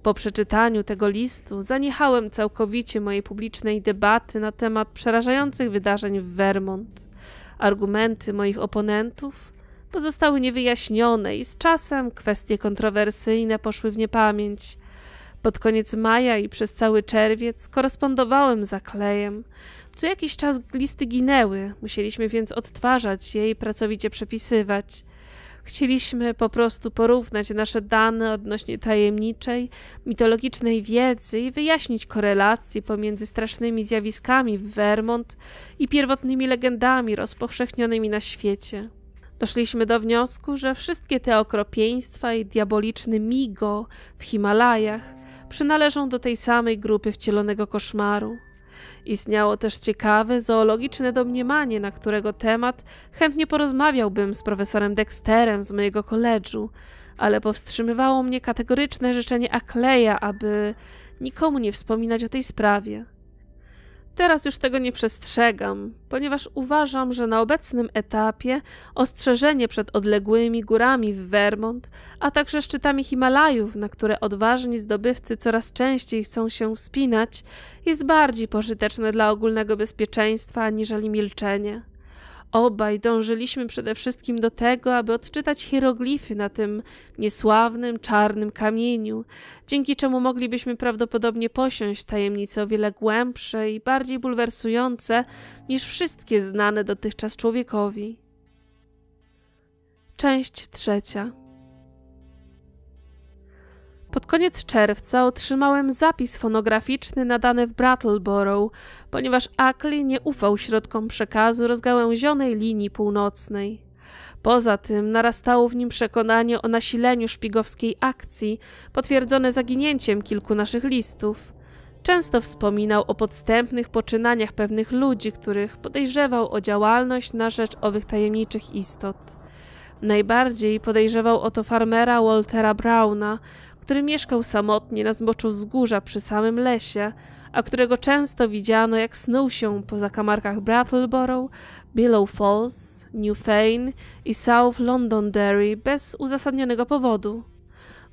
Po przeczytaniu tego listu zaniechałem całkowicie mojej publicznej debaty na temat przerażających wydarzeń w Vermont. Argumenty moich oponentów pozostały niewyjaśnione i z czasem kwestie kontrowersyjne poszły w niepamięć. Pod koniec maja i przez cały czerwiec korespondowałem za klejem. Co jakiś czas listy ginęły, musieliśmy więc odtwarzać je i pracowicie przepisywać. Chcieliśmy po prostu porównać nasze dane odnośnie tajemniczej, mitologicznej wiedzy i wyjaśnić korelacje pomiędzy strasznymi zjawiskami w Vermont i pierwotnymi legendami rozpowszechnionymi na świecie. Doszliśmy do wniosku, że wszystkie te okropieństwa i diaboliczny migo w Himalajach przynależą do tej samej grupy wcielonego koszmaru. Istniało też ciekawe zoologiczne domniemanie, na którego temat chętnie porozmawiałbym z profesorem Dexterem z mojego koledżu, ale powstrzymywało mnie kategoryczne życzenie Akleja, aby nikomu nie wspominać o tej sprawie. Teraz już tego nie przestrzegam, ponieważ uważam, że na obecnym etapie ostrzeżenie przed odległymi górami w Vermont, a także szczytami Himalajów, na które odważni zdobywcy coraz częściej chcą się wspinać, jest bardziej pożyteczne dla ogólnego bezpieczeństwa aniżeli milczenie. Obaj dążyliśmy przede wszystkim do tego, aby odczytać hieroglify na tym niesławnym, czarnym kamieniu, dzięki czemu moglibyśmy prawdopodobnie posiąść tajemnice o wiele głębsze i bardziej bulwersujące niż wszystkie znane dotychczas człowiekowi. Część trzecia. Pod koniec czerwca otrzymałem zapis fonograficzny nadany w Brattleboro, ponieważ Ackley nie ufał środkom przekazu rozgałęzionej linii północnej. Poza tym narastało w nim przekonanie o nasileniu szpiegowskiej akcji, potwierdzone zaginięciem kilku naszych listów. Często wspominał o podstępnych poczynaniach pewnych ludzi, których podejrzewał o działalność na rzecz owych tajemniczych istot. Najbardziej podejrzewał o to farmera Waltera Browna, który mieszkał samotnie na zboczu wzgórza przy samym lesie, a którego często widziano jak snuł się po zakamarkach Brattleboro, Billow Falls, Newfane i South Londonderry bez uzasadnionego powodu.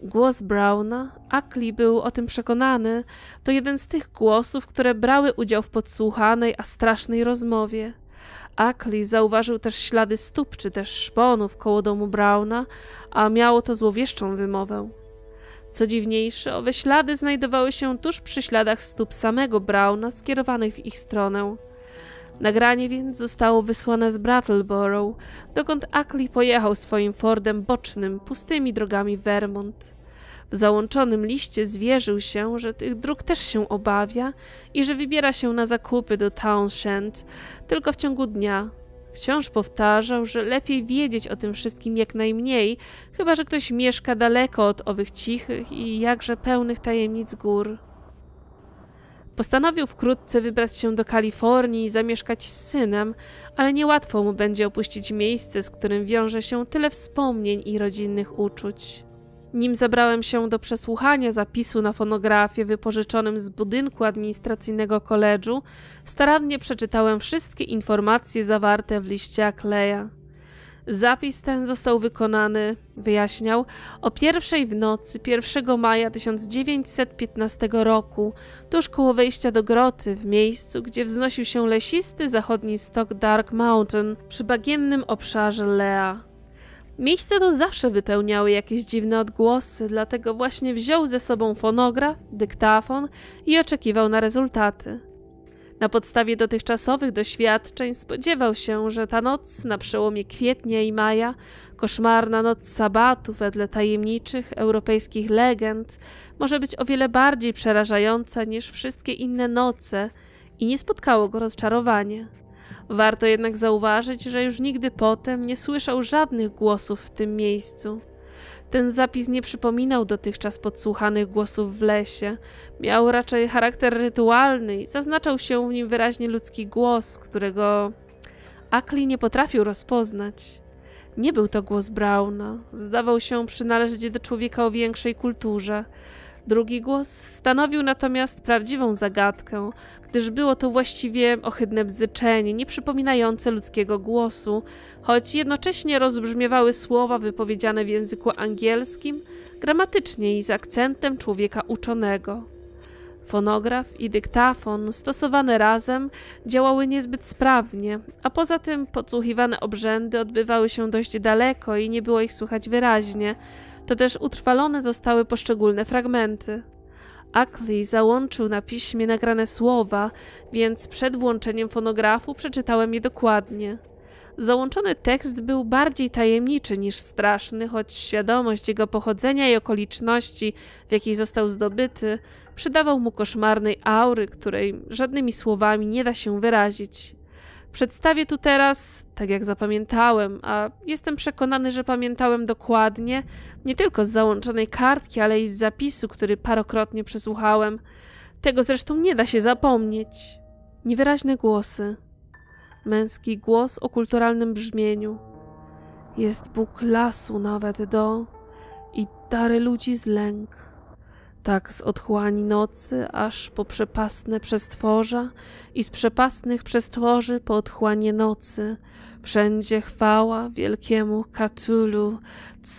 Głos Browna, Akli był o tym przekonany, to jeden z tych głosów, które brały udział w podsłuchanej, a strasznej rozmowie. Akli zauważył też ślady stóp czy też szponów koło domu Browna, a miało to złowieszczą wymowę. Co dziwniejsze, owe ślady znajdowały się tuż przy śladach stóp samego Brauna skierowanych w ich stronę. Nagranie więc zostało wysłane z Brattleboro, dokąd Ackley pojechał swoim Fordem bocznym, pustymi drogami Vermont. W załączonym liście zwierzył się, że tych dróg też się obawia i że wybiera się na zakupy do Townshend tylko w ciągu dnia, Wciąż powtarzał, że lepiej wiedzieć o tym wszystkim jak najmniej, chyba że ktoś mieszka daleko od owych cichych i jakże pełnych tajemnic gór. Postanowił wkrótce wybrać się do Kalifornii i zamieszkać z synem, ale niełatwo mu będzie opuścić miejsce, z którym wiąże się tyle wspomnień i rodzinnych uczuć. Nim zabrałem się do przesłuchania zapisu na fonografie wypożyczonym z budynku administracyjnego koledżu, starannie przeczytałem wszystkie informacje zawarte w liście Akleja. Zapis ten został wykonany, wyjaśniał, o pierwszej w nocy 1 maja 1915 roku, tuż koło wejścia do groty, w miejscu, gdzie wznosił się lesisty zachodni stok Dark Mountain przy bagiennym obszarze Lea. Miejsce to zawsze wypełniały jakieś dziwne odgłosy, dlatego właśnie wziął ze sobą fonograf, dyktafon i oczekiwał na rezultaty. Na podstawie dotychczasowych doświadczeń spodziewał się, że ta noc na przełomie kwietnia i maja, koszmarna noc sabatu wedle tajemniczych europejskich legend, może być o wiele bardziej przerażająca niż wszystkie inne noce i nie spotkało go rozczarowanie. Warto jednak zauważyć, że już nigdy potem nie słyszał żadnych głosów w tym miejscu. Ten zapis nie przypominał dotychczas podsłuchanych głosów w lesie. Miał raczej charakter rytualny i zaznaczał się w nim wyraźnie ludzki głos, którego Akli nie potrafił rozpoznać. Nie był to głos Brauna. Zdawał się przynależeć do człowieka o większej kulturze. Drugi głos stanowił natomiast prawdziwą zagadkę, gdyż było to właściwie ohydne bzyczenie, nie przypominające ludzkiego głosu, choć jednocześnie rozbrzmiewały słowa wypowiedziane w języku angielskim, gramatycznie i z akcentem człowieka uczonego. Fonograf i dyktafon stosowane razem działały niezbyt sprawnie, a poza tym podsłuchiwane obrzędy odbywały się dość daleko i nie było ich słychać wyraźnie – to też utrwalone zostały poszczególne fragmenty. Ackley załączył na piśmie nagrane słowa, więc przed włączeniem fonografu przeczytałem je dokładnie. Załączony tekst był bardziej tajemniczy niż straszny, choć świadomość jego pochodzenia i okoliczności, w jakiej został zdobyty, przydawał mu koszmarnej aury, której żadnymi słowami nie da się wyrazić. Przedstawię tu teraz, tak jak zapamiętałem, a jestem przekonany, że pamiętałem dokładnie, nie tylko z załączonej kartki, ale i z zapisu, który parokrotnie przesłuchałem. Tego zresztą nie da się zapomnieć. Niewyraźne głosy. Męski głos o kulturalnym brzmieniu. Jest Bóg lasu nawet do i dary ludzi z lęk tak z otchłani nocy aż po przepasne przestworza i z przepasnych przestworzy po otchłanie nocy. Wszędzie chwała wielkiemu Katulu,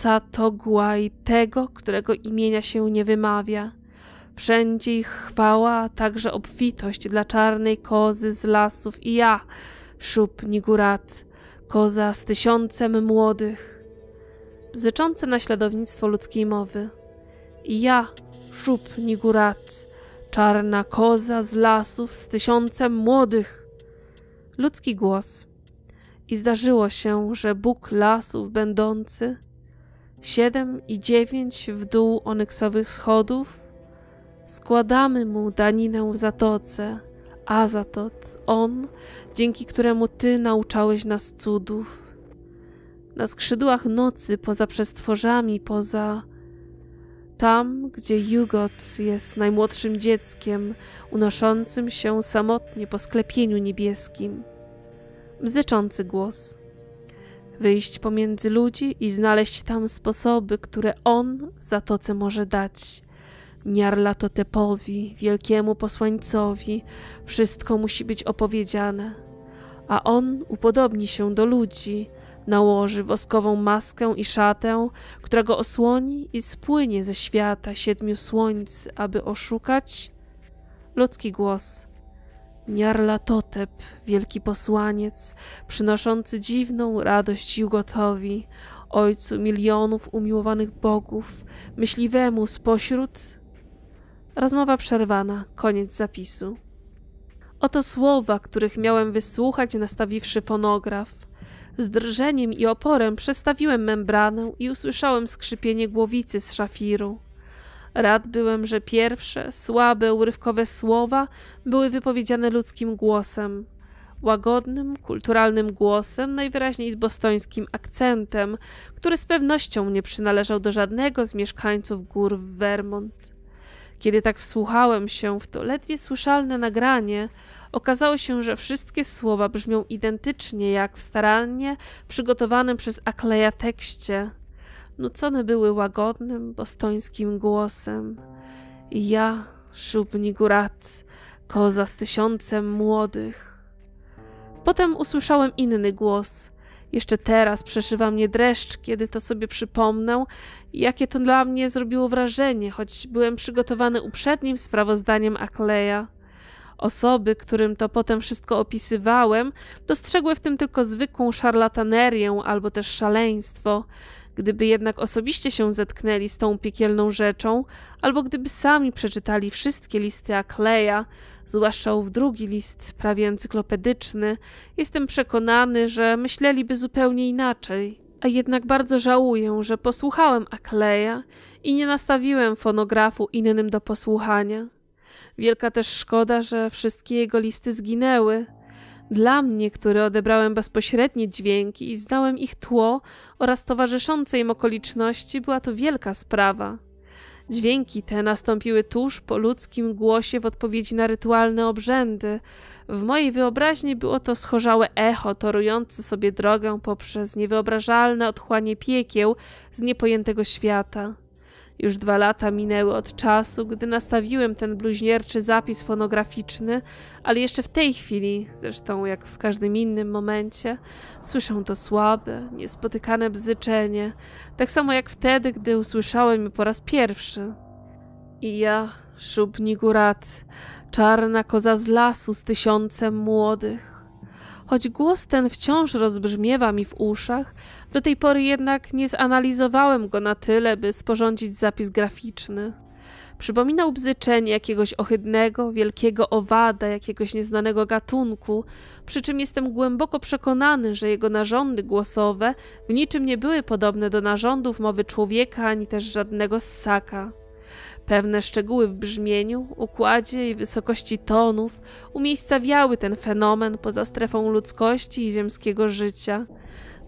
Catogła i tego, którego imienia się nie wymawia. Wszędzie ich chwała, a także obfitość dla czarnej kozy z lasów i ja, szup Nigurat, koza z tysiącem młodych. Bzyczące śladownictwo ludzkiej mowy. I ja, szup nigurat, czarna koza z lasów z tysiącem młodych. Ludzki głos. I zdarzyło się, że Bóg lasów będący, siedem i dziewięć w dół onyksowych schodów, składamy mu daninę w zatoce, a zatot on, dzięki któremu ty nauczałeś nas cudów. Na skrzydłach nocy, poza przestworzami, poza tam, gdzie Jugot jest najmłodszym dzieckiem, unoszącym się samotnie po sklepieniu niebieskim. Bzyczący głos. Wyjść pomiędzy ludzi i znaleźć tam sposoby, które on za zatoce może dać. Niarlatotepowi, wielkiemu posłańcowi, wszystko musi być opowiedziane. A on upodobni się do ludzi, Nałoży woskową maskę i szatę, która go osłoni i spłynie ze świata siedmiu słońc, aby oszukać ludzki głos. Niarlatotep, wielki posłaniec, przynoszący dziwną radość Jugotowi, ojcu milionów umiłowanych bogów, myśliwemu spośród. Rozmowa przerwana, koniec zapisu. Oto słowa, których miałem wysłuchać, nastawiwszy fonograf. Z drżeniem i oporem przestawiłem membranę i usłyszałem skrzypienie głowicy z szafiru. Rad byłem, że pierwsze, słabe, urywkowe słowa były wypowiedziane ludzkim głosem. Łagodnym, kulturalnym głosem, najwyraźniej z bostońskim akcentem, który z pewnością nie przynależał do żadnego z mieszkańców gór w Vermont. Kiedy tak wsłuchałem się w to ledwie słyszalne nagranie, Okazało się, że wszystkie słowa brzmią identycznie jak w starannie przygotowanym przez Akleja tekście. Nucone były łagodnym, bostońskim głosem. Ja, szubni górat, koza z tysiącem młodych. Potem usłyszałem inny głos. Jeszcze teraz przeszywa mnie dreszcz, kiedy to sobie przypomnę, jakie to dla mnie zrobiło wrażenie, choć byłem przygotowany uprzednim sprawozdaniem Akleja. Osoby, którym to potem wszystko opisywałem, dostrzegły w tym tylko zwykłą szarlatanerię albo też szaleństwo. Gdyby jednak osobiście się zetknęli z tą piekielną rzeczą, albo gdyby sami przeczytali wszystkie listy Akleja, zwłaszcza ów drugi list, prawie encyklopedyczny, jestem przekonany, że myśleliby zupełnie inaczej. A jednak bardzo żałuję, że posłuchałem Akleja i nie nastawiłem fonografu innym do posłuchania. Wielka też szkoda, że wszystkie jego listy zginęły. Dla mnie, który odebrałem bezpośrednie dźwięki i znałem ich tło oraz towarzyszące im okoliczności, była to wielka sprawa. Dźwięki te nastąpiły tuż po ludzkim głosie w odpowiedzi na rytualne obrzędy. W mojej wyobraźni było to schorzałe echo, torujące sobie drogę poprzez niewyobrażalne otchłanie piekieł z niepojętego świata. Już dwa lata minęły od czasu, gdy nastawiłem ten bluźnierczy zapis fonograficzny, ale jeszcze w tej chwili, zresztą jak w każdym innym momencie, słyszę to słabe, niespotykane bzyczenie, tak samo jak wtedy, gdy usłyszałem je po raz pierwszy. I ja, szubni górat, czarna koza z lasu z tysiącem młodych, Choć głos ten wciąż rozbrzmiewa mi w uszach, do tej pory jednak nie zanalizowałem go na tyle, by sporządzić zapis graficzny. Przypominał bzyczenie jakiegoś ohydnego, wielkiego owada, jakiegoś nieznanego gatunku, przy czym jestem głęboko przekonany, że jego narządy głosowe w niczym nie były podobne do narządów mowy człowieka ani też żadnego ssaka. Pewne szczegóły w brzmieniu, układzie i wysokości tonów umiejscawiały ten fenomen poza strefą ludzkości i ziemskiego życia.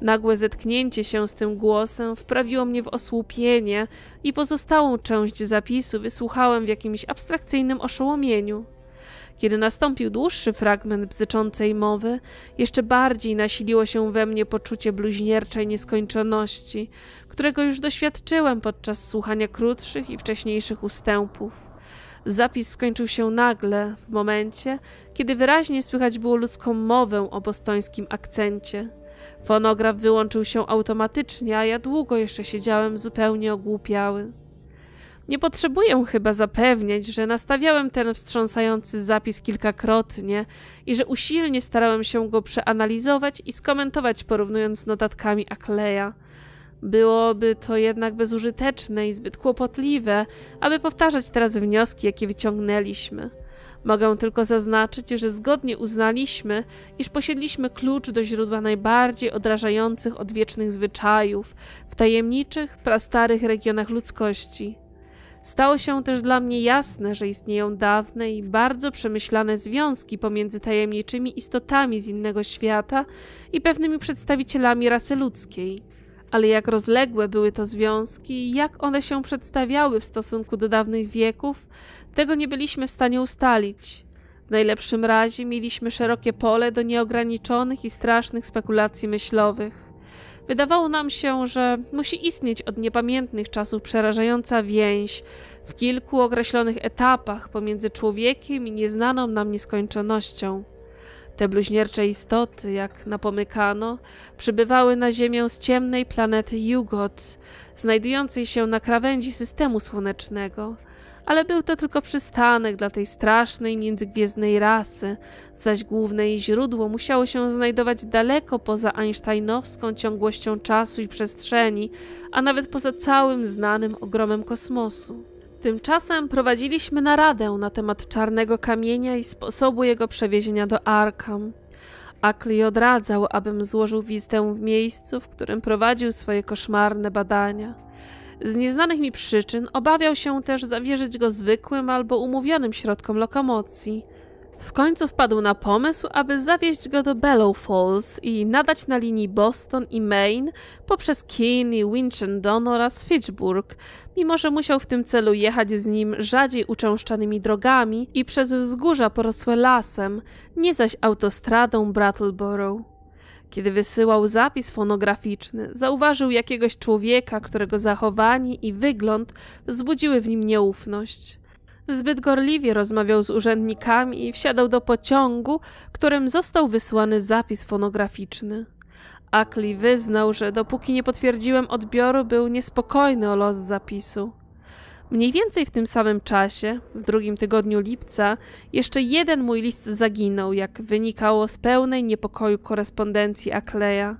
Nagłe zetknięcie się z tym głosem wprawiło mnie w osłupienie i pozostałą część zapisu wysłuchałem w jakimś abstrakcyjnym oszołomieniu. Kiedy nastąpił dłuższy fragment bzyczącej mowy, jeszcze bardziej nasiliło się we mnie poczucie bluźnierczej nieskończoności, którego już doświadczyłem podczas słuchania krótszych i wcześniejszych ustępów. Zapis skończył się nagle, w momencie, kiedy wyraźnie słychać było ludzką mowę o bostońskim akcencie. Fonograf wyłączył się automatycznie, a ja długo jeszcze siedziałem zupełnie ogłupiały. Nie potrzebuję chyba zapewniać, że nastawiałem ten wstrząsający zapis kilkakrotnie i że usilnie starałem się go przeanalizować i skomentować porównując z notatkami Akleja. Byłoby to jednak bezużyteczne i zbyt kłopotliwe, aby powtarzać teraz wnioski, jakie wyciągnęliśmy. Mogę tylko zaznaczyć, że zgodnie uznaliśmy, iż posiedliśmy klucz do źródła najbardziej odrażających odwiecznych zwyczajów w tajemniczych, prastarych regionach ludzkości. Stało się też dla mnie jasne, że istnieją dawne i bardzo przemyślane związki pomiędzy tajemniczymi istotami z innego świata i pewnymi przedstawicielami rasy ludzkiej. Ale jak rozległe były to związki, jak one się przedstawiały w stosunku do dawnych wieków, tego nie byliśmy w stanie ustalić. W najlepszym razie mieliśmy szerokie pole do nieograniczonych i strasznych spekulacji myślowych. Wydawało nam się, że musi istnieć od niepamiętnych czasów przerażająca więź w kilku określonych etapach pomiędzy człowiekiem i nieznaną nam nieskończonością. Te bluźniercze istoty, jak napomykano, przybywały na Ziemię z ciemnej planety Jugot, znajdującej się na krawędzi systemu słonecznego. Ale był to tylko przystanek dla tej strasznej międzygwiezdnej rasy, zaś główne jej źródło musiało się znajdować daleko poza einsteinowską ciągłością czasu i przestrzeni, a nawet poza całym znanym ogromem kosmosu. Tymczasem prowadziliśmy naradę na temat czarnego kamienia i sposobu jego przewiezienia do Arkham. Akli odradzał, abym złożył wizytę w miejscu, w którym prowadził swoje koszmarne badania. Z nieznanych mi przyczyn obawiał się też zawierzyć go zwykłym albo umówionym środkom lokomocji. W końcu wpadł na pomysł, aby zawieźć go do Bellow Falls i nadać na linii Boston i Maine poprzez Keene, Winchendon oraz Fitchburg, mimo że musiał w tym celu jechać z nim rzadziej uczęszczanymi drogami i przez wzgórza porosłe lasem, nie zaś autostradą Brattleboro. Kiedy wysyłał zapis fonograficzny, zauważył jakiegoś człowieka, którego zachowanie i wygląd wzbudziły w nim nieufność – Zbyt gorliwie rozmawiał z urzędnikami i wsiadał do pociągu, którym został wysłany zapis fonograficzny. Akli wyznał, że dopóki nie potwierdziłem odbioru, był niespokojny o los zapisu. Mniej więcej w tym samym czasie, w drugim tygodniu lipca, jeszcze jeden mój list zaginął, jak wynikało z pełnej niepokoju korespondencji Akleja.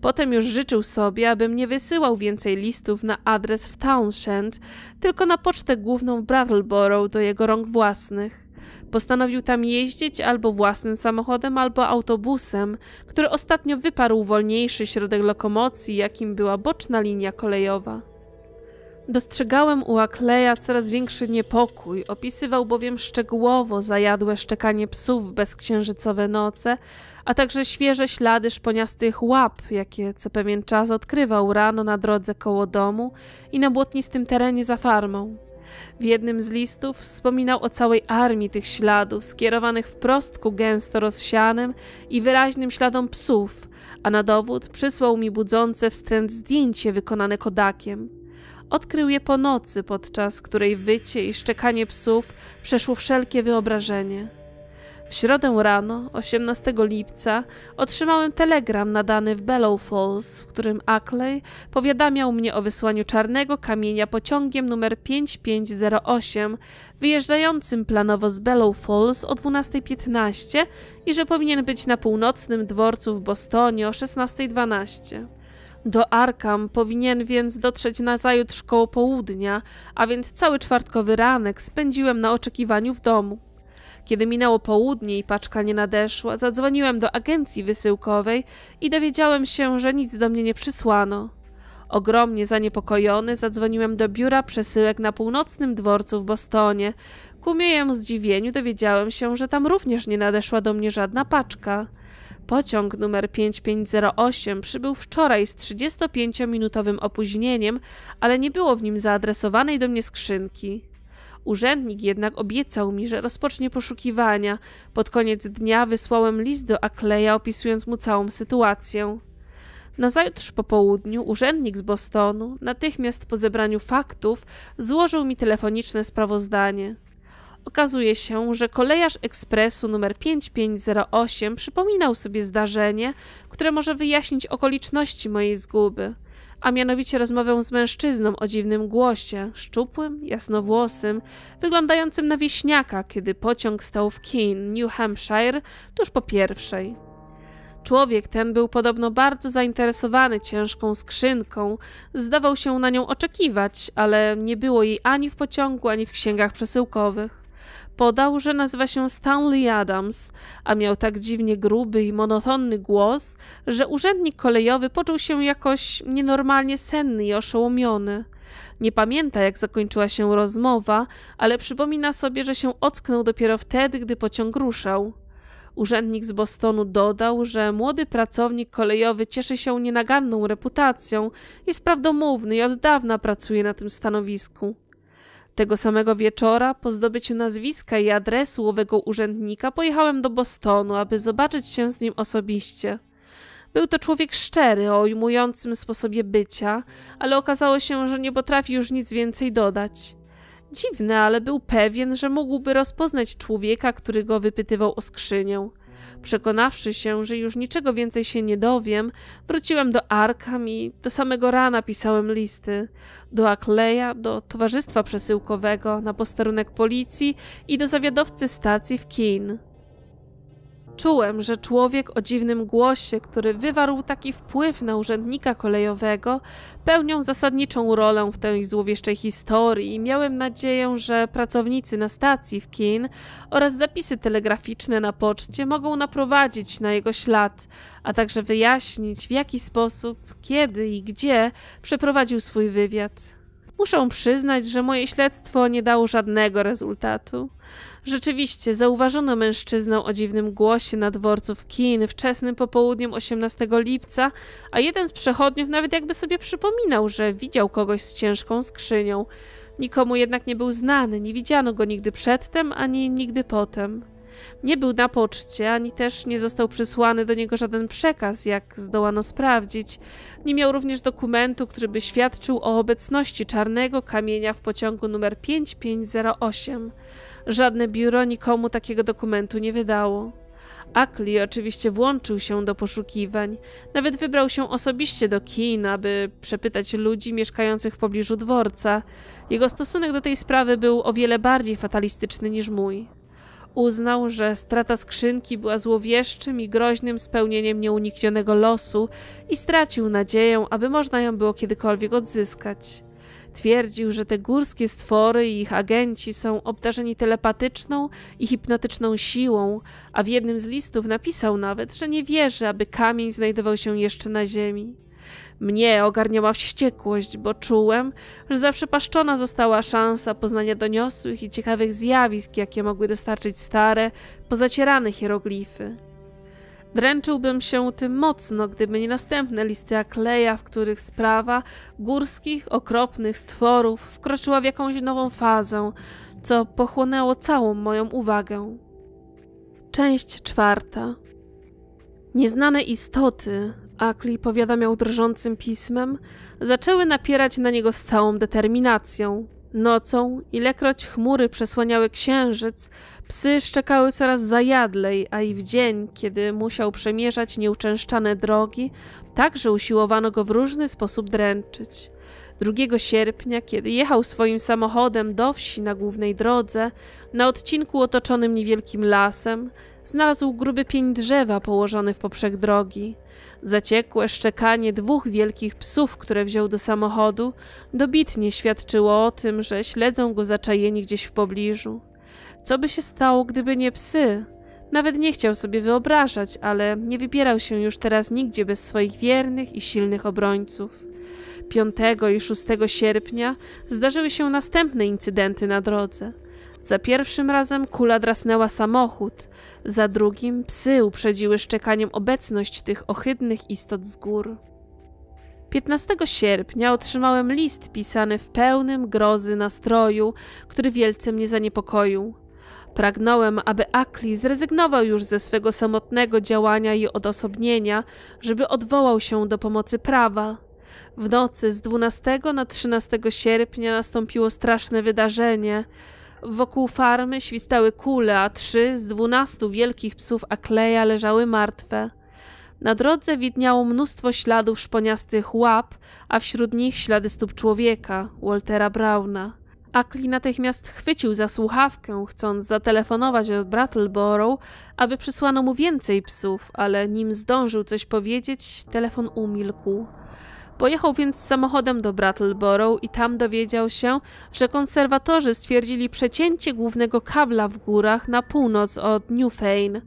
Potem już życzył sobie, abym nie wysyłał więcej listów na adres w Townshend, tylko na pocztę główną w Brattleboro do jego rąk własnych. Postanowił tam jeździć albo własnym samochodem, albo autobusem, który ostatnio wyparł wolniejszy środek lokomocji, jakim była boczna linia kolejowa. Dostrzegałem u Akleja coraz większy niepokój, opisywał bowiem szczegółowo zajadłe szczekanie psów bezksiężycowe noce, a także świeże ślady szponiastych łap, jakie co pewien czas odkrywał rano na drodze koło domu i na błotnistym terenie za farmą. W jednym z listów wspominał o całej armii tych śladów, skierowanych wprost ku gęsto rozsianym i wyraźnym śladom psów, a na dowód przysłał mi budzące wstręt zdjęcie wykonane kodakiem – Odkrył je po nocy, podczas której wycie i szczekanie psów przeszło wszelkie wyobrażenie. W środę rano, 18 lipca, otrzymałem telegram nadany w Bellow Falls, w którym Ackley powiadamiał mnie o wysłaniu czarnego kamienia pociągiem numer 5508, wyjeżdżającym planowo z Bellow Falls o 12.15 i że powinien być na północnym dworcu w Bostonie o 16.12. Do Arkam powinien więc dotrzeć nazajutrz koło południa, a więc cały czwartkowy ranek spędziłem na oczekiwaniu w domu. Kiedy minęło południe i paczka nie nadeszła, zadzwoniłem do agencji wysyłkowej i dowiedziałem się, że nic do mnie nie przysłano. Ogromnie zaniepokojony zadzwoniłem do biura przesyłek na północnym dworcu w Bostonie. Ku miejemu zdziwieniu dowiedziałem się, że tam również nie nadeszła do mnie żadna paczka. Pociąg numer 5508 przybył wczoraj z 35-minutowym opóźnieniem, ale nie było w nim zaadresowanej do mnie skrzynki. Urzędnik jednak obiecał mi, że rozpocznie poszukiwania. Pod koniec dnia wysłałem list do Akleja opisując mu całą sytuację. Nazajutrz po południu urzędnik z Bostonu natychmiast po zebraniu faktów złożył mi telefoniczne sprawozdanie. Okazuje się, że kolejarz ekspresu numer 5508 przypominał sobie zdarzenie, które może wyjaśnić okoliczności mojej zguby, a mianowicie rozmowę z mężczyzną o dziwnym głosie, szczupłym, jasnowłosym, wyglądającym na wieśniaka, kiedy pociąg stał w Keene, New Hampshire, tuż po pierwszej. Człowiek ten był podobno bardzo zainteresowany ciężką skrzynką, zdawał się na nią oczekiwać, ale nie było jej ani w pociągu, ani w księgach przesyłkowych. Podał, że nazywa się Stanley Adams, a miał tak dziwnie gruby i monotonny głos, że urzędnik kolejowy poczuł się jakoś nienormalnie senny i oszołomiony. Nie pamięta, jak zakończyła się rozmowa, ale przypomina sobie, że się ocknął dopiero wtedy, gdy pociąg ruszał. Urzędnik z Bostonu dodał, że młody pracownik kolejowy cieszy się nienaganną reputacją, jest prawdomówny i od dawna pracuje na tym stanowisku. Tego samego wieczora, po zdobyciu nazwiska i adresu owego urzędnika, pojechałem do Bostonu, aby zobaczyć się z nim osobiście. Był to człowiek szczery, o ujmującym sposobie bycia, ale okazało się, że nie potrafi już nic więcej dodać. Dziwne, ale był pewien, że mógłby rozpoznać człowieka, który go wypytywał o skrzynię. Przekonawszy się, że już niczego więcej się nie dowiem, wróciłem do Arkham i do samego rana pisałem listy. Do Akleja, do Towarzystwa Przesyłkowego, na posterunek policji i do zawiadowcy stacji w Keene. Czułem, że człowiek o dziwnym głosie, który wywarł taki wpływ na urzędnika kolejowego, pełnią zasadniczą rolę w tej złowieszczej historii i miałem nadzieję, że pracownicy na stacji w Kin oraz zapisy telegraficzne na poczcie mogą naprowadzić na jego ślad, a także wyjaśnić w jaki sposób, kiedy i gdzie przeprowadził swój wywiad. Muszę przyznać, że moje śledztwo nie dało żadnego rezultatu. Rzeczywiście, zauważono mężczyznę o dziwnym głosie na dworcu w Kin wczesnym popołudniem 18 lipca, a jeden z przechodniów nawet jakby sobie przypominał, że widział kogoś z ciężką skrzynią. Nikomu jednak nie był znany, nie widziano go nigdy przedtem ani nigdy potem. Nie był na poczcie, ani też nie został przysłany do niego żaden przekaz, jak zdołano sprawdzić. Nie miał również dokumentu, który by świadczył o obecności czarnego kamienia w pociągu numer 5508. Żadne biuro nikomu takiego dokumentu nie wydało. Akli oczywiście włączył się do poszukiwań. Nawet wybrał się osobiście do kin, aby przepytać ludzi mieszkających w pobliżu dworca. Jego stosunek do tej sprawy był o wiele bardziej fatalistyczny niż mój. Uznał, że strata skrzynki była złowieszczym i groźnym spełnieniem nieuniknionego losu i stracił nadzieję, aby można ją było kiedykolwiek odzyskać. Twierdził, że te górskie stwory i ich agenci są obdarzeni telepatyczną i hipnotyczną siłą, a w jednym z listów napisał nawet, że nie wierzy, aby kamień znajdował się jeszcze na ziemi. Mnie ogarniała wściekłość, bo czułem, że zaprzepaszczona została szansa poznania doniosłych i ciekawych zjawisk, jakie mogły dostarczyć stare, pozacierane hieroglify. Dręczyłbym się tym mocno, gdyby nie następne listy Akleja, w których sprawa górskich, okropnych stworów wkroczyła w jakąś nową fazę, co pochłonęło całą moją uwagę. Część czwarta. Nieznane istoty, Akli powiadamiał drżącym pismem, zaczęły napierać na niego z całą determinacją, Nocą, ilekroć chmury przesłaniały księżyc, psy szczekały coraz zajadlej, a i w dzień, kiedy musiał przemierzać nieuczęszczane drogi, także usiłowano go w różny sposób dręczyć. 2 sierpnia, kiedy jechał swoim samochodem do wsi na głównej drodze, na odcinku otoczonym niewielkim lasem, Znalazł gruby pień drzewa położony w poprzek drogi. Zaciekłe szczekanie dwóch wielkich psów, które wziął do samochodu, dobitnie świadczyło o tym, że śledzą go zaczajeni gdzieś w pobliżu. Co by się stało, gdyby nie psy? Nawet nie chciał sobie wyobrażać, ale nie wybierał się już teraz nigdzie bez swoich wiernych i silnych obrońców. 5 i 6 sierpnia zdarzyły się następne incydenty na drodze. Za pierwszym razem kula drasnęła samochód, za drugim psy uprzedziły szczekaniem obecność tych ohydnych istot z gór. 15 sierpnia otrzymałem list pisany w pełnym grozy nastroju, który wielce mnie zaniepokoił. Pragnąłem, aby Akli zrezygnował już ze swego samotnego działania i odosobnienia, żeby odwołał się do pomocy prawa. W nocy z 12 na 13 sierpnia nastąpiło straszne wydarzenie – Wokół farmy świstały kule, a trzy z dwunastu wielkich psów Akleja leżały martwe. Na drodze widniało mnóstwo śladów szponiastych łap, a wśród nich ślady stóp człowieka, Waltera Brauna. Akli natychmiast chwycił za słuchawkę, chcąc zatelefonować od Brattleboro, aby przysłano mu więcej psów, ale nim zdążył coś powiedzieć, telefon umilkł. Pojechał więc samochodem do Brattleboro i tam dowiedział się, że konserwatorzy stwierdzili przecięcie głównego kabla w górach na północ od Newfane.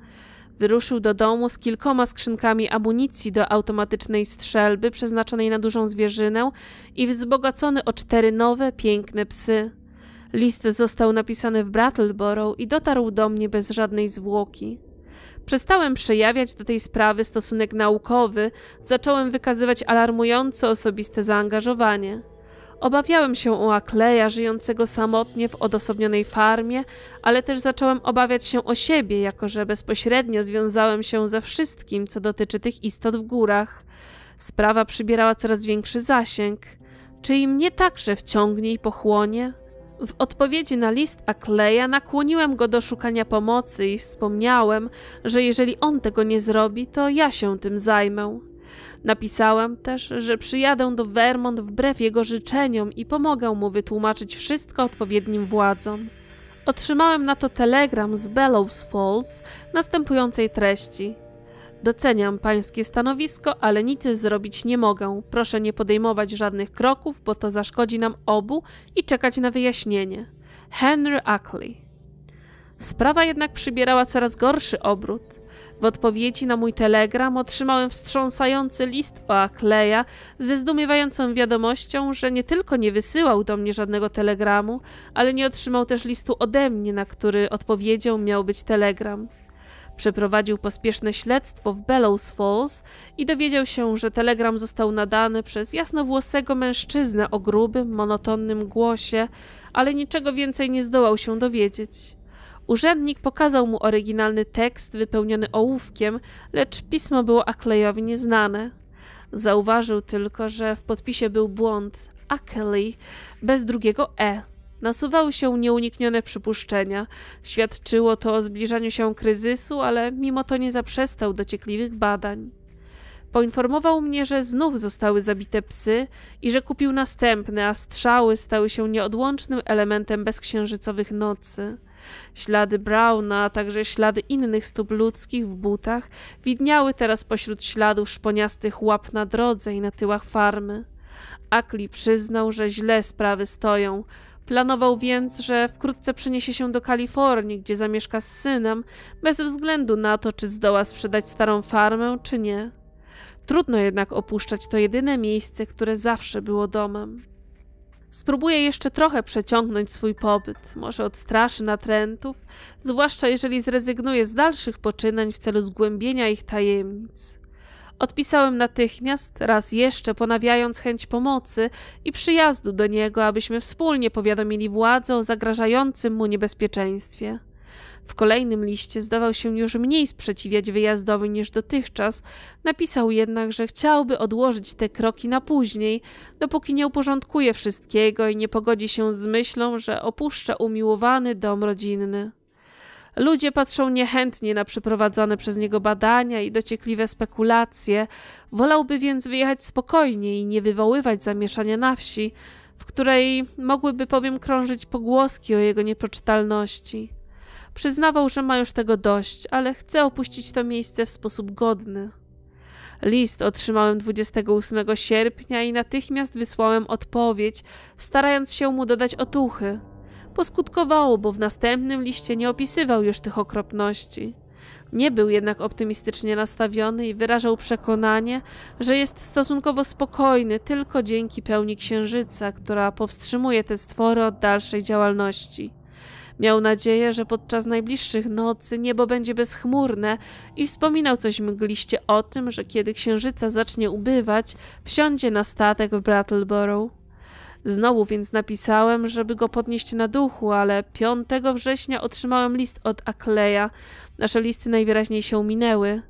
Wyruszył do domu z kilkoma skrzynkami amunicji do automatycznej strzelby przeznaczonej na dużą zwierzynę i wzbogacony o cztery nowe, piękne psy. List został napisany w Brattleboro i dotarł do mnie bez żadnej zwłoki. Przestałem przejawiać do tej sprawy stosunek naukowy, zacząłem wykazywać alarmująco osobiste zaangażowanie. Obawiałem się o Akleja żyjącego samotnie w odosobnionej farmie, ale też zacząłem obawiać się o siebie, jako że bezpośrednio związałem się ze wszystkim, co dotyczy tych istot w górach. Sprawa przybierała coraz większy zasięg. Czy i mnie także wciągnie i pochłonie? W odpowiedzi na list Akleja nakłoniłem go do szukania pomocy i wspomniałem, że jeżeli on tego nie zrobi, to ja się tym zajmę. Napisałem też, że przyjadę do Vermont wbrew jego życzeniom i pomogę mu wytłumaczyć wszystko odpowiednim władzom. Otrzymałem na to telegram z Bellows Falls następującej treści – Doceniam pańskie stanowisko, ale nic zrobić nie mogę. Proszę nie podejmować żadnych kroków, bo to zaszkodzi nam obu i czekać na wyjaśnienie. Henry Ackley. Sprawa jednak przybierała coraz gorszy obrót. W odpowiedzi na mój telegram otrzymałem wstrząsający list o Akleja ze zdumiewającą wiadomością, że nie tylko nie wysyłał do mnie żadnego telegramu, ale nie otrzymał też listu ode mnie, na który odpowiedzią miał być telegram. Przeprowadził pospieszne śledztwo w Bellows Falls i dowiedział się, że telegram został nadany przez jasnowłosego mężczyznę o grubym, monotonnym głosie, ale niczego więcej nie zdołał się dowiedzieć. Urzędnik pokazał mu oryginalny tekst wypełniony ołówkiem, lecz pismo było Aklejowi nieznane. Zauważył tylko, że w podpisie był błąd Akeley bez drugiego E. Nasuwały się nieuniknione przypuszczenia. Świadczyło to o zbliżaniu się kryzysu, ale mimo to nie zaprzestał dociekliwych badań. Poinformował mnie, że znów zostały zabite psy i że kupił następne, a strzały stały się nieodłącznym elementem bezksiężycowych nocy. Ślady Browna, a także ślady innych stóp ludzkich w butach widniały teraz pośród śladów szponiastych łap na drodze i na tyłach farmy. Akli przyznał, że źle sprawy stoją, Planował więc, że wkrótce przeniesie się do Kalifornii, gdzie zamieszka z synem, bez względu na to, czy zdoła sprzedać starą farmę, czy nie. Trudno jednak opuszczać to jedyne miejsce, które zawsze było domem. Spróbuję jeszcze trochę przeciągnąć swój pobyt, może odstraszy natrętów, zwłaszcza jeżeli zrezygnuje z dalszych poczynań w celu zgłębienia ich tajemnic. Odpisałem natychmiast, raz jeszcze ponawiając chęć pomocy i przyjazdu do niego, abyśmy wspólnie powiadomili władzę o zagrażającym mu niebezpieczeństwie. W kolejnym liście zdawał się już mniej sprzeciwiać wyjazdowi niż dotychczas, napisał jednak, że chciałby odłożyć te kroki na później, dopóki nie uporządkuje wszystkiego i nie pogodzi się z myślą, że opuszcza umiłowany dom rodzinny. Ludzie patrzą niechętnie na przeprowadzone przez niego badania i dociekliwe spekulacje. Wolałby więc wyjechać spokojnie i nie wywoływać zamieszania na wsi, w której mogłyby bowiem krążyć pogłoski o jego niepoczytalności. Przyznawał, że ma już tego dość, ale chce opuścić to miejsce w sposób godny. List otrzymałem 28 sierpnia i natychmiast wysłałem odpowiedź, starając się mu dodać otuchy. Poskutkowało, bo w następnym liście nie opisywał już tych okropności. Nie był jednak optymistycznie nastawiony i wyrażał przekonanie, że jest stosunkowo spokojny tylko dzięki pełni księżyca, która powstrzymuje te stwory od dalszej działalności. Miał nadzieję, że podczas najbliższych nocy niebo będzie bezchmurne i wspominał coś mgliście o tym, że kiedy księżyca zacznie ubywać, wsiądzie na statek w Brattleboro. Znowu więc napisałem, żeby go podnieść na duchu, ale 5 września otrzymałem list od Akleja. Nasze listy najwyraźniej się minęły.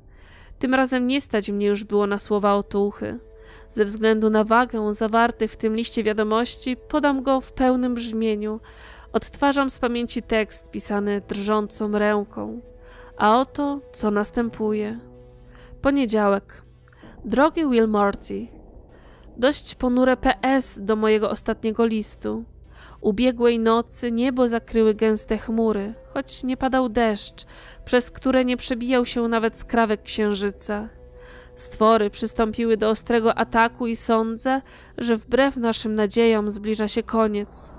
Tym razem nie stać mnie już było na słowa otuchy. Ze względu na wagę zawartych w tym liście wiadomości, podam go w pełnym brzmieniu. Odtwarzam z pamięci tekst pisany drżącą ręką. A oto, co następuje. Poniedziałek. Drogi Will Morty, Dość ponure PS do mojego ostatniego listu. Ubiegłej nocy niebo zakryły gęste chmury, choć nie padał deszcz, przez które nie przebijał się nawet skrawek księżyca. Stwory przystąpiły do ostrego ataku i sądzę, że wbrew naszym nadziejom zbliża się koniec.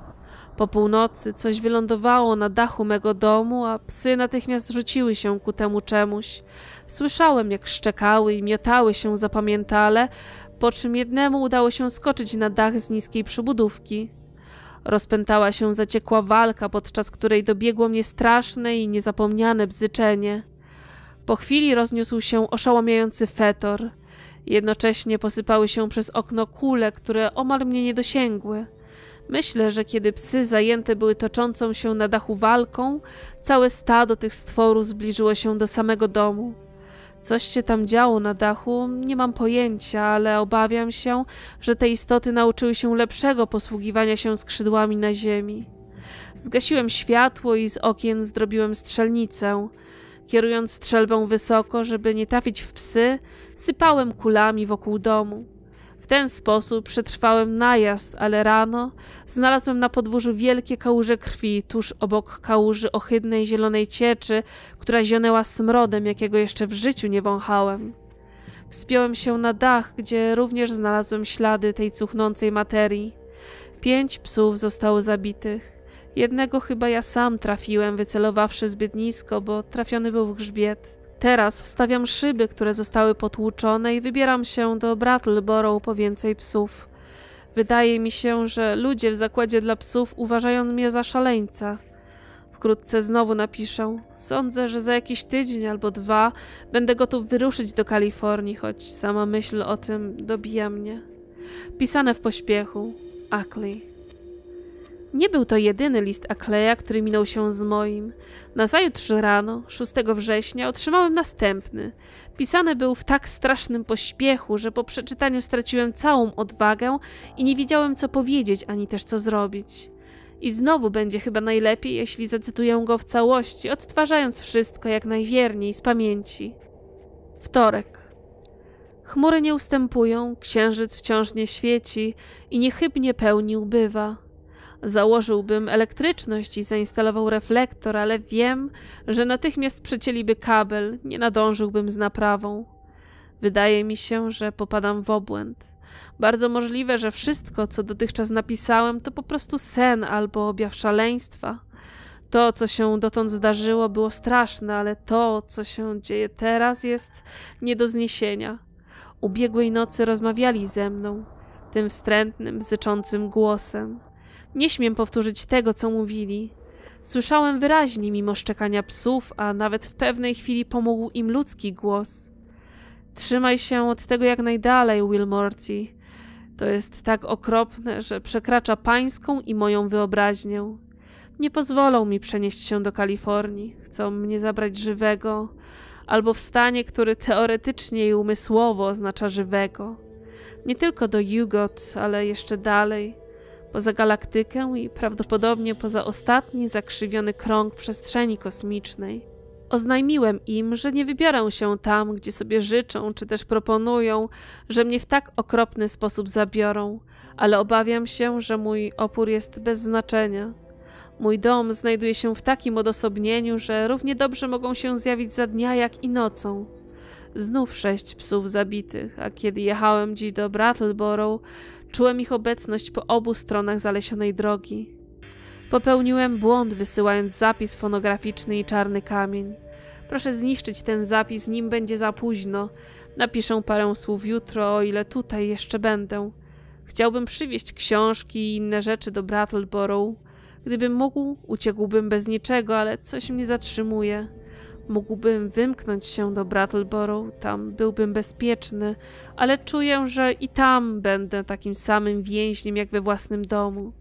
Po północy coś wylądowało na dachu mego domu, a psy natychmiast rzuciły się ku temu czemuś. Słyszałem, jak szczekały i miotały się zapamiętale, po czym jednemu udało się skoczyć na dach z niskiej przybudówki. Rozpętała się zaciekła walka, podczas której dobiegło mnie straszne i niezapomniane bzyczenie. Po chwili rozniósł się oszałamiający fetor. Jednocześnie posypały się przez okno kule, które omal mnie nie dosięgły. Myślę, że kiedy psy zajęte były toczącą się na dachu walką, całe stado tych stworów zbliżyło się do samego domu. Coś się tam działo na dachu, nie mam pojęcia, ale obawiam się, że te istoty nauczyły się lepszego posługiwania się skrzydłami na ziemi. Zgasiłem światło i z okien zdrobiłem strzelnicę. Kierując strzelbę wysoko, żeby nie trafić w psy, sypałem kulami wokół domu. W ten sposób przetrwałem najazd, ale rano znalazłem na podwórzu wielkie kałuże krwi tuż obok kałuży ohydnej zielonej cieczy, która zionęła smrodem, jakiego jeszcze w życiu nie wąchałem. Wspiąłem się na dach, gdzie również znalazłem ślady tej cuchnącej materii. Pięć psów zostało zabitych. Jednego chyba ja sam trafiłem, wycelowawszy zbyt nisko, bo trafiony był w grzbiet. Teraz wstawiam szyby, które zostały potłuczone i wybieram się do Brattleboro po więcej psów. Wydaje mi się, że ludzie w zakładzie dla psów uważają mnie za szaleńca. Wkrótce znowu napiszę. Sądzę, że za jakiś tydzień albo dwa będę gotów wyruszyć do Kalifornii, choć sama myśl o tym dobija mnie. Pisane w pośpiechu. Ackley. Nie był to jedyny list Akleja, który minął się z moim. Nazajutrz rano, 6 września, otrzymałem następny. Pisany był w tak strasznym pośpiechu, że po przeczytaniu straciłem całą odwagę i nie wiedziałem co powiedzieć ani też co zrobić. I znowu będzie chyba najlepiej, jeśli zacytuję go w całości, odtwarzając wszystko jak najwierniej z pamięci. Wtorek. Chmury nie ustępują, księżyc wciąż nie świeci i niechybnie pełni ubywa. Założyłbym elektryczność i zainstalował reflektor, ale wiem, że natychmiast przecięliby kabel, nie nadążyłbym z naprawą. Wydaje mi się, że popadam w obłęd. Bardzo możliwe, że wszystko, co dotychczas napisałem, to po prostu sen albo objaw szaleństwa. To, co się dotąd zdarzyło, było straszne, ale to, co się dzieje teraz, jest nie do zniesienia. Ubiegłej nocy rozmawiali ze mną, tym wstrętnym, zyczącym głosem. Nie śmiem powtórzyć tego, co mówili. Słyszałem wyraźnie mimo szczekania psów, a nawet w pewnej chwili pomógł im ludzki głos. Trzymaj się od tego jak najdalej, Will Morty. To jest tak okropne, że przekracza pańską i moją wyobraźnię. Nie pozwolą mi przenieść się do Kalifornii. Chcą mnie zabrać żywego, albo w stanie, który teoretycznie i umysłowo oznacza żywego. Nie tylko do Yugot, ale jeszcze dalej – poza galaktykę i prawdopodobnie poza ostatni zakrzywiony krąg przestrzeni kosmicznej. Oznajmiłem im, że nie wybiorę się tam, gdzie sobie życzą, czy też proponują, że mnie w tak okropny sposób zabiorą, ale obawiam się, że mój opór jest bez znaczenia. Mój dom znajduje się w takim odosobnieniu, że równie dobrze mogą się zjawić za dnia, jak i nocą. Znów sześć psów zabitych, a kiedy jechałem dziś do Brattleboro, Czułem ich obecność po obu stronach zalesionej drogi. Popełniłem błąd, wysyłając zapis fonograficzny i czarny kamień. Proszę zniszczyć ten zapis, nim będzie za późno. Napiszę parę słów jutro, o ile tutaj jeszcze będę. Chciałbym przywieźć książki i inne rzeczy do Brattleboro. Gdybym mógł, uciekłbym bez niczego, ale coś mnie zatrzymuje. Mógłbym wymknąć się do Brattleboro, tam byłbym bezpieczny, ale czuję, że i tam będę takim samym więźniem jak we własnym domu.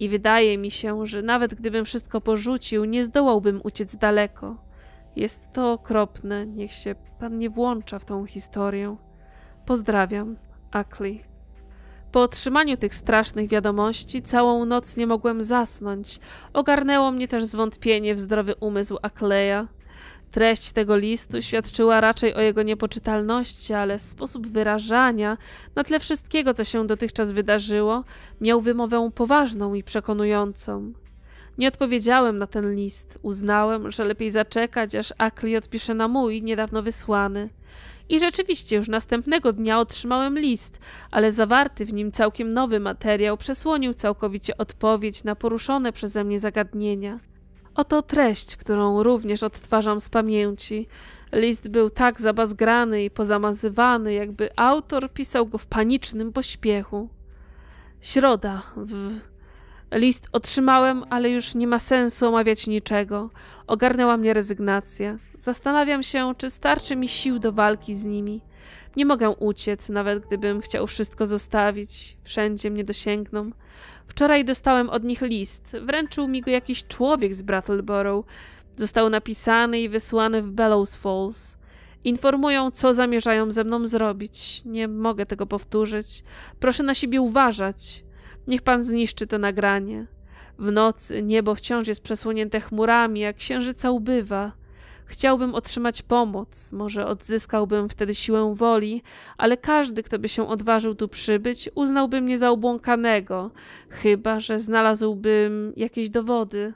I wydaje mi się, że nawet gdybym wszystko porzucił, nie zdołałbym uciec daleko. Jest to okropne, niech się pan nie włącza w tą historię. Pozdrawiam, Akli. Po otrzymaniu tych strasznych wiadomości całą noc nie mogłem zasnąć. Ogarnęło mnie też zwątpienie w zdrowy umysł Akleja. Treść tego listu świadczyła raczej o jego niepoczytalności, ale sposób wyrażania, na tle wszystkiego, co się dotychczas wydarzyło, miał wymowę poważną i przekonującą. Nie odpowiedziałem na ten list. Uznałem, że lepiej zaczekać, aż Akli odpisze na mój, niedawno wysłany. I rzeczywiście już następnego dnia otrzymałem list, ale zawarty w nim całkiem nowy materiał przesłonił całkowicie odpowiedź na poruszone przeze mnie zagadnienia. Oto treść, którą również odtwarzam z pamięci. List był tak zabazgrany i pozamazywany, jakby autor pisał go w panicznym pośpiechu. Środa. W... List otrzymałem, ale już nie ma sensu omawiać niczego. Ogarnęła mnie rezygnacja. Zastanawiam się, czy starczy mi sił do walki z nimi. Nie mogę uciec, nawet gdybym chciał wszystko zostawić. Wszędzie mnie dosięgną. Wczoraj dostałem od nich list. Wręczył mi go jakiś człowiek z Brattleboro. Został napisany i wysłany w Bellows Falls. Informują, co zamierzają ze mną zrobić. Nie mogę tego powtórzyć. Proszę na siebie uważać. Niech pan zniszczy to nagranie. W nocy niebo wciąż jest przesłonięte chmurami, a księżyca ubywa. Chciałbym otrzymać pomoc, może odzyskałbym wtedy siłę woli, ale każdy, kto by się odważył tu przybyć, uznałby mnie za obłąkanego, chyba że znalazłbym jakieś dowody.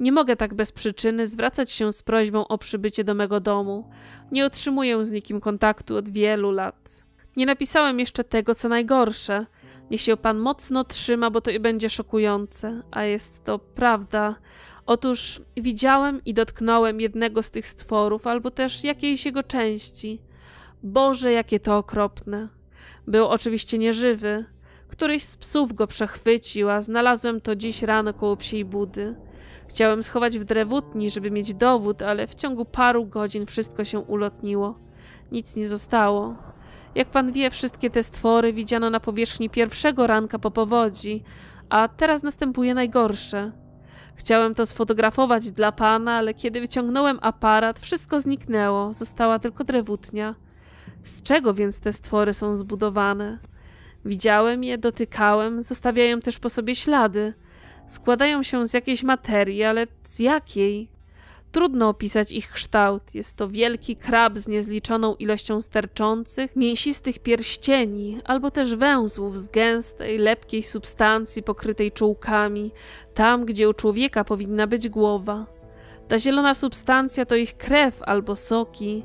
Nie mogę tak bez przyczyny zwracać się z prośbą o przybycie do mego domu. Nie otrzymuję z nikim kontaktu od wielu lat. Nie napisałem jeszcze tego, co najgorsze. Niech się pan mocno trzyma, bo to i będzie szokujące, a jest to prawda. Otóż widziałem i dotknąłem jednego z tych stworów, albo też jakiejś jego części. Boże, jakie to okropne! Był oczywiście nieżywy. Któryś z psów go przechwycił, a znalazłem to dziś rano koło psiej budy. Chciałem schować w drewutni, żeby mieć dowód, ale w ciągu paru godzin wszystko się ulotniło. Nic nie zostało. Jak pan wie, wszystkie te stwory widziano na powierzchni pierwszego ranka po powodzi, a teraz następuje najgorsze – Chciałem to sfotografować dla pana, ale kiedy wyciągnąłem aparat, wszystko zniknęło, została tylko drewutnia. Z czego więc te stwory są zbudowane? Widziałem je, dotykałem, zostawiają też po sobie ślady. Składają się z jakiejś materii, ale z jakiej? Trudno opisać ich kształt. Jest to wielki krab z niezliczoną ilością sterczących, mięsistych pierścieni albo też węzłów z gęstej, lepkiej substancji pokrytej czułkami, tam gdzie u człowieka powinna być głowa. Ta zielona substancja to ich krew albo soki.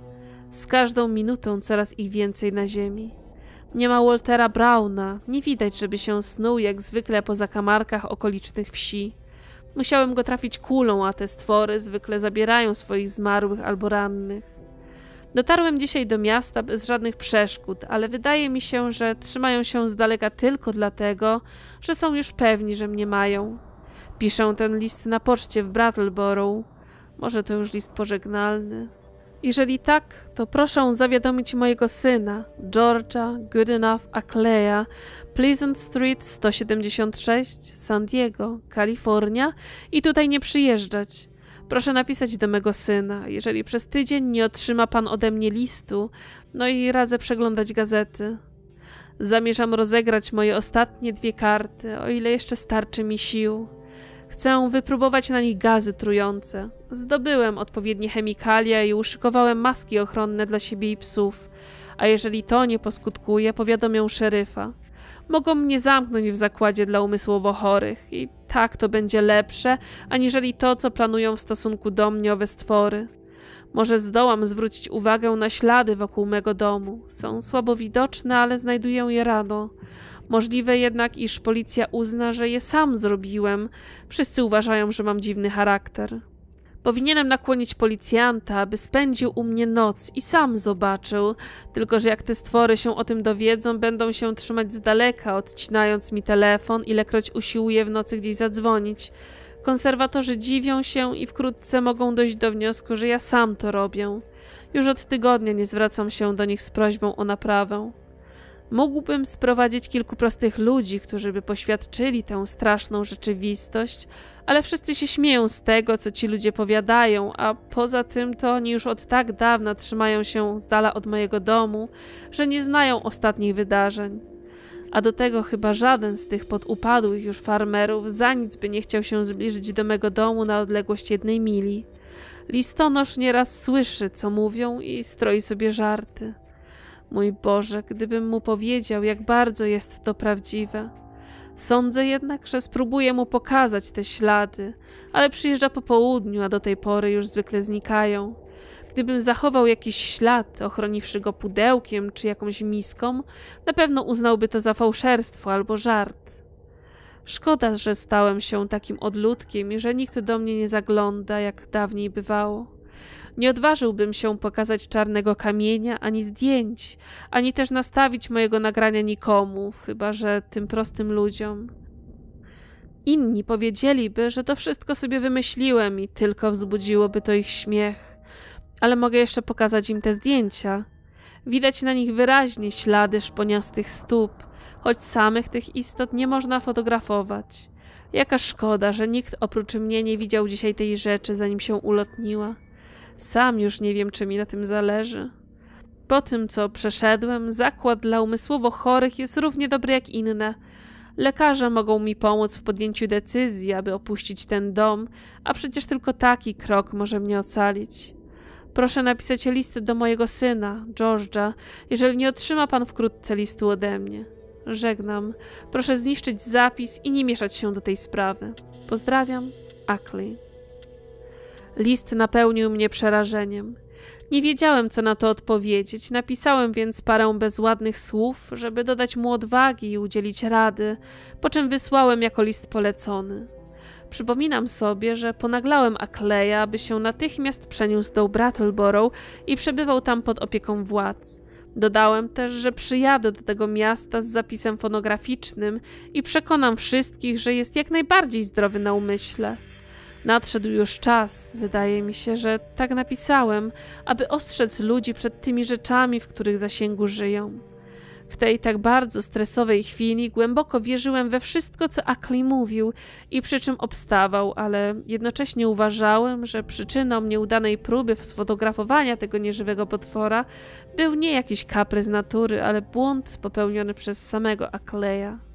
Z każdą minutą coraz ich więcej na ziemi. Nie ma Waltera Brauna, nie widać, żeby się snuł jak zwykle po zakamarkach okolicznych wsi. Musiałem go trafić kulą, a te stwory zwykle zabierają swoich zmarłych albo rannych. Dotarłem dzisiaj do miasta bez żadnych przeszkód, ale wydaje mi się, że trzymają się z daleka tylko dlatego, że są już pewni, że mnie mają. Piszę ten list na poczcie w Brattleboro. Może to już list pożegnalny. Jeżeli tak, to proszę zawiadomić mojego syna, Georgia Goodenough Acleya, Pleasant Street 176, San Diego, Kalifornia i tutaj nie przyjeżdżać. Proszę napisać do mego syna. Jeżeli przez tydzień nie otrzyma pan ode mnie listu, no i radzę przeglądać gazety. Zamierzam rozegrać moje ostatnie dwie karty, o ile jeszcze starczy mi sił. Chcę wypróbować na nich gazy trujące. Zdobyłem odpowiednie chemikalia i uszykowałem maski ochronne dla siebie i psów. A jeżeli to nie poskutkuje, powiadomią szeryfa. Mogą mnie zamknąć w zakładzie dla umysłowo chorych i tak to będzie lepsze, aniżeli to, co planują w stosunku do mnie owe stwory. Może zdołam zwrócić uwagę na ślady wokół mego domu. Są słabo widoczne, ale znajduję je rano. Możliwe jednak, iż policja uzna, że je sam zrobiłem. Wszyscy uważają, że mam dziwny charakter. Powinienem nakłonić policjanta, aby spędził u mnie noc i sam zobaczył. Tylko, że jak te stwory się o tym dowiedzą, będą się trzymać z daleka, odcinając mi telefon, ilekroć usiłuję w nocy gdzieś zadzwonić. Konserwatorzy dziwią się i wkrótce mogą dojść do wniosku, że ja sam to robię. Już od tygodnia nie zwracam się do nich z prośbą o naprawę. Mógłbym sprowadzić kilku prostych ludzi, którzy by poświadczyli tę straszną rzeczywistość, ale wszyscy się śmieją z tego, co ci ludzie powiadają, a poza tym to oni już od tak dawna trzymają się z dala od mojego domu, że nie znają ostatnich wydarzeń. A do tego chyba żaden z tych podupadłych już farmerów za nic by nie chciał się zbliżyć do mego domu na odległość jednej mili. Listonosz nieraz słyszy, co mówią i stroi sobie żarty. Mój Boże, gdybym mu powiedział, jak bardzo jest to prawdziwe. Sądzę jednak, że spróbuję mu pokazać te ślady, ale przyjeżdża po południu, a do tej pory już zwykle znikają. Gdybym zachował jakiś ślad, ochroniwszy go pudełkiem czy jakąś miską, na pewno uznałby to za fałszerstwo albo żart. Szkoda, że stałem się takim odludkiem i że nikt do mnie nie zagląda, jak dawniej bywało. Nie odważyłbym się pokazać czarnego kamienia, ani zdjęć, ani też nastawić mojego nagrania nikomu, chyba że tym prostym ludziom. Inni powiedzieliby, że to wszystko sobie wymyśliłem i tylko wzbudziłoby to ich śmiech, ale mogę jeszcze pokazać im te zdjęcia. Widać na nich wyraźnie ślady szponiastych stóp, choć samych tych istot nie można fotografować. Jaka szkoda, że nikt oprócz mnie nie widział dzisiaj tej rzeczy, zanim się ulotniła. Sam już nie wiem, czy mi na tym zależy. Po tym, co przeszedłem, zakład dla umysłowo chorych jest równie dobry jak inne. Lekarze mogą mi pomóc w podjęciu decyzji, aby opuścić ten dom, a przecież tylko taki krok może mnie ocalić. Proszę napisać list do mojego syna, George'a, jeżeli nie otrzyma pan wkrótce listu ode mnie. Żegnam. Proszę zniszczyć zapis i nie mieszać się do tej sprawy. Pozdrawiam, Ackley. List napełnił mnie przerażeniem. Nie wiedziałem, co na to odpowiedzieć, napisałem więc parę bezładnych słów, żeby dodać mu odwagi i udzielić rady, po czym wysłałem jako list polecony. Przypominam sobie, że ponaglałem Akleja, aby się natychmiast przeniósł do Brattleboro i przebywał tam pod opieką władz. Dodałem też, że przyjadę do tego miasta z zapisem fonograficznym i przekonam wszystkich, że jest jak najbardziej zdrowy na umyśle. Nadszedł już czas, wydaje mi się, że tak napisałem, aby ostrzec ludzi przed tymi rzeczami, w których zasięgu żyją. W tej tak bardzo stresowej chwili głęboko wierzyłem we wszystko, co Akli mówił i przy czym obstawał, ale jednocześnie uważałem, że przyczyną nieudanej próby sfotografowania tego nieżywego potwora był nie jakiś kaprys natury, ale błąd popełniony przez samego Akleja.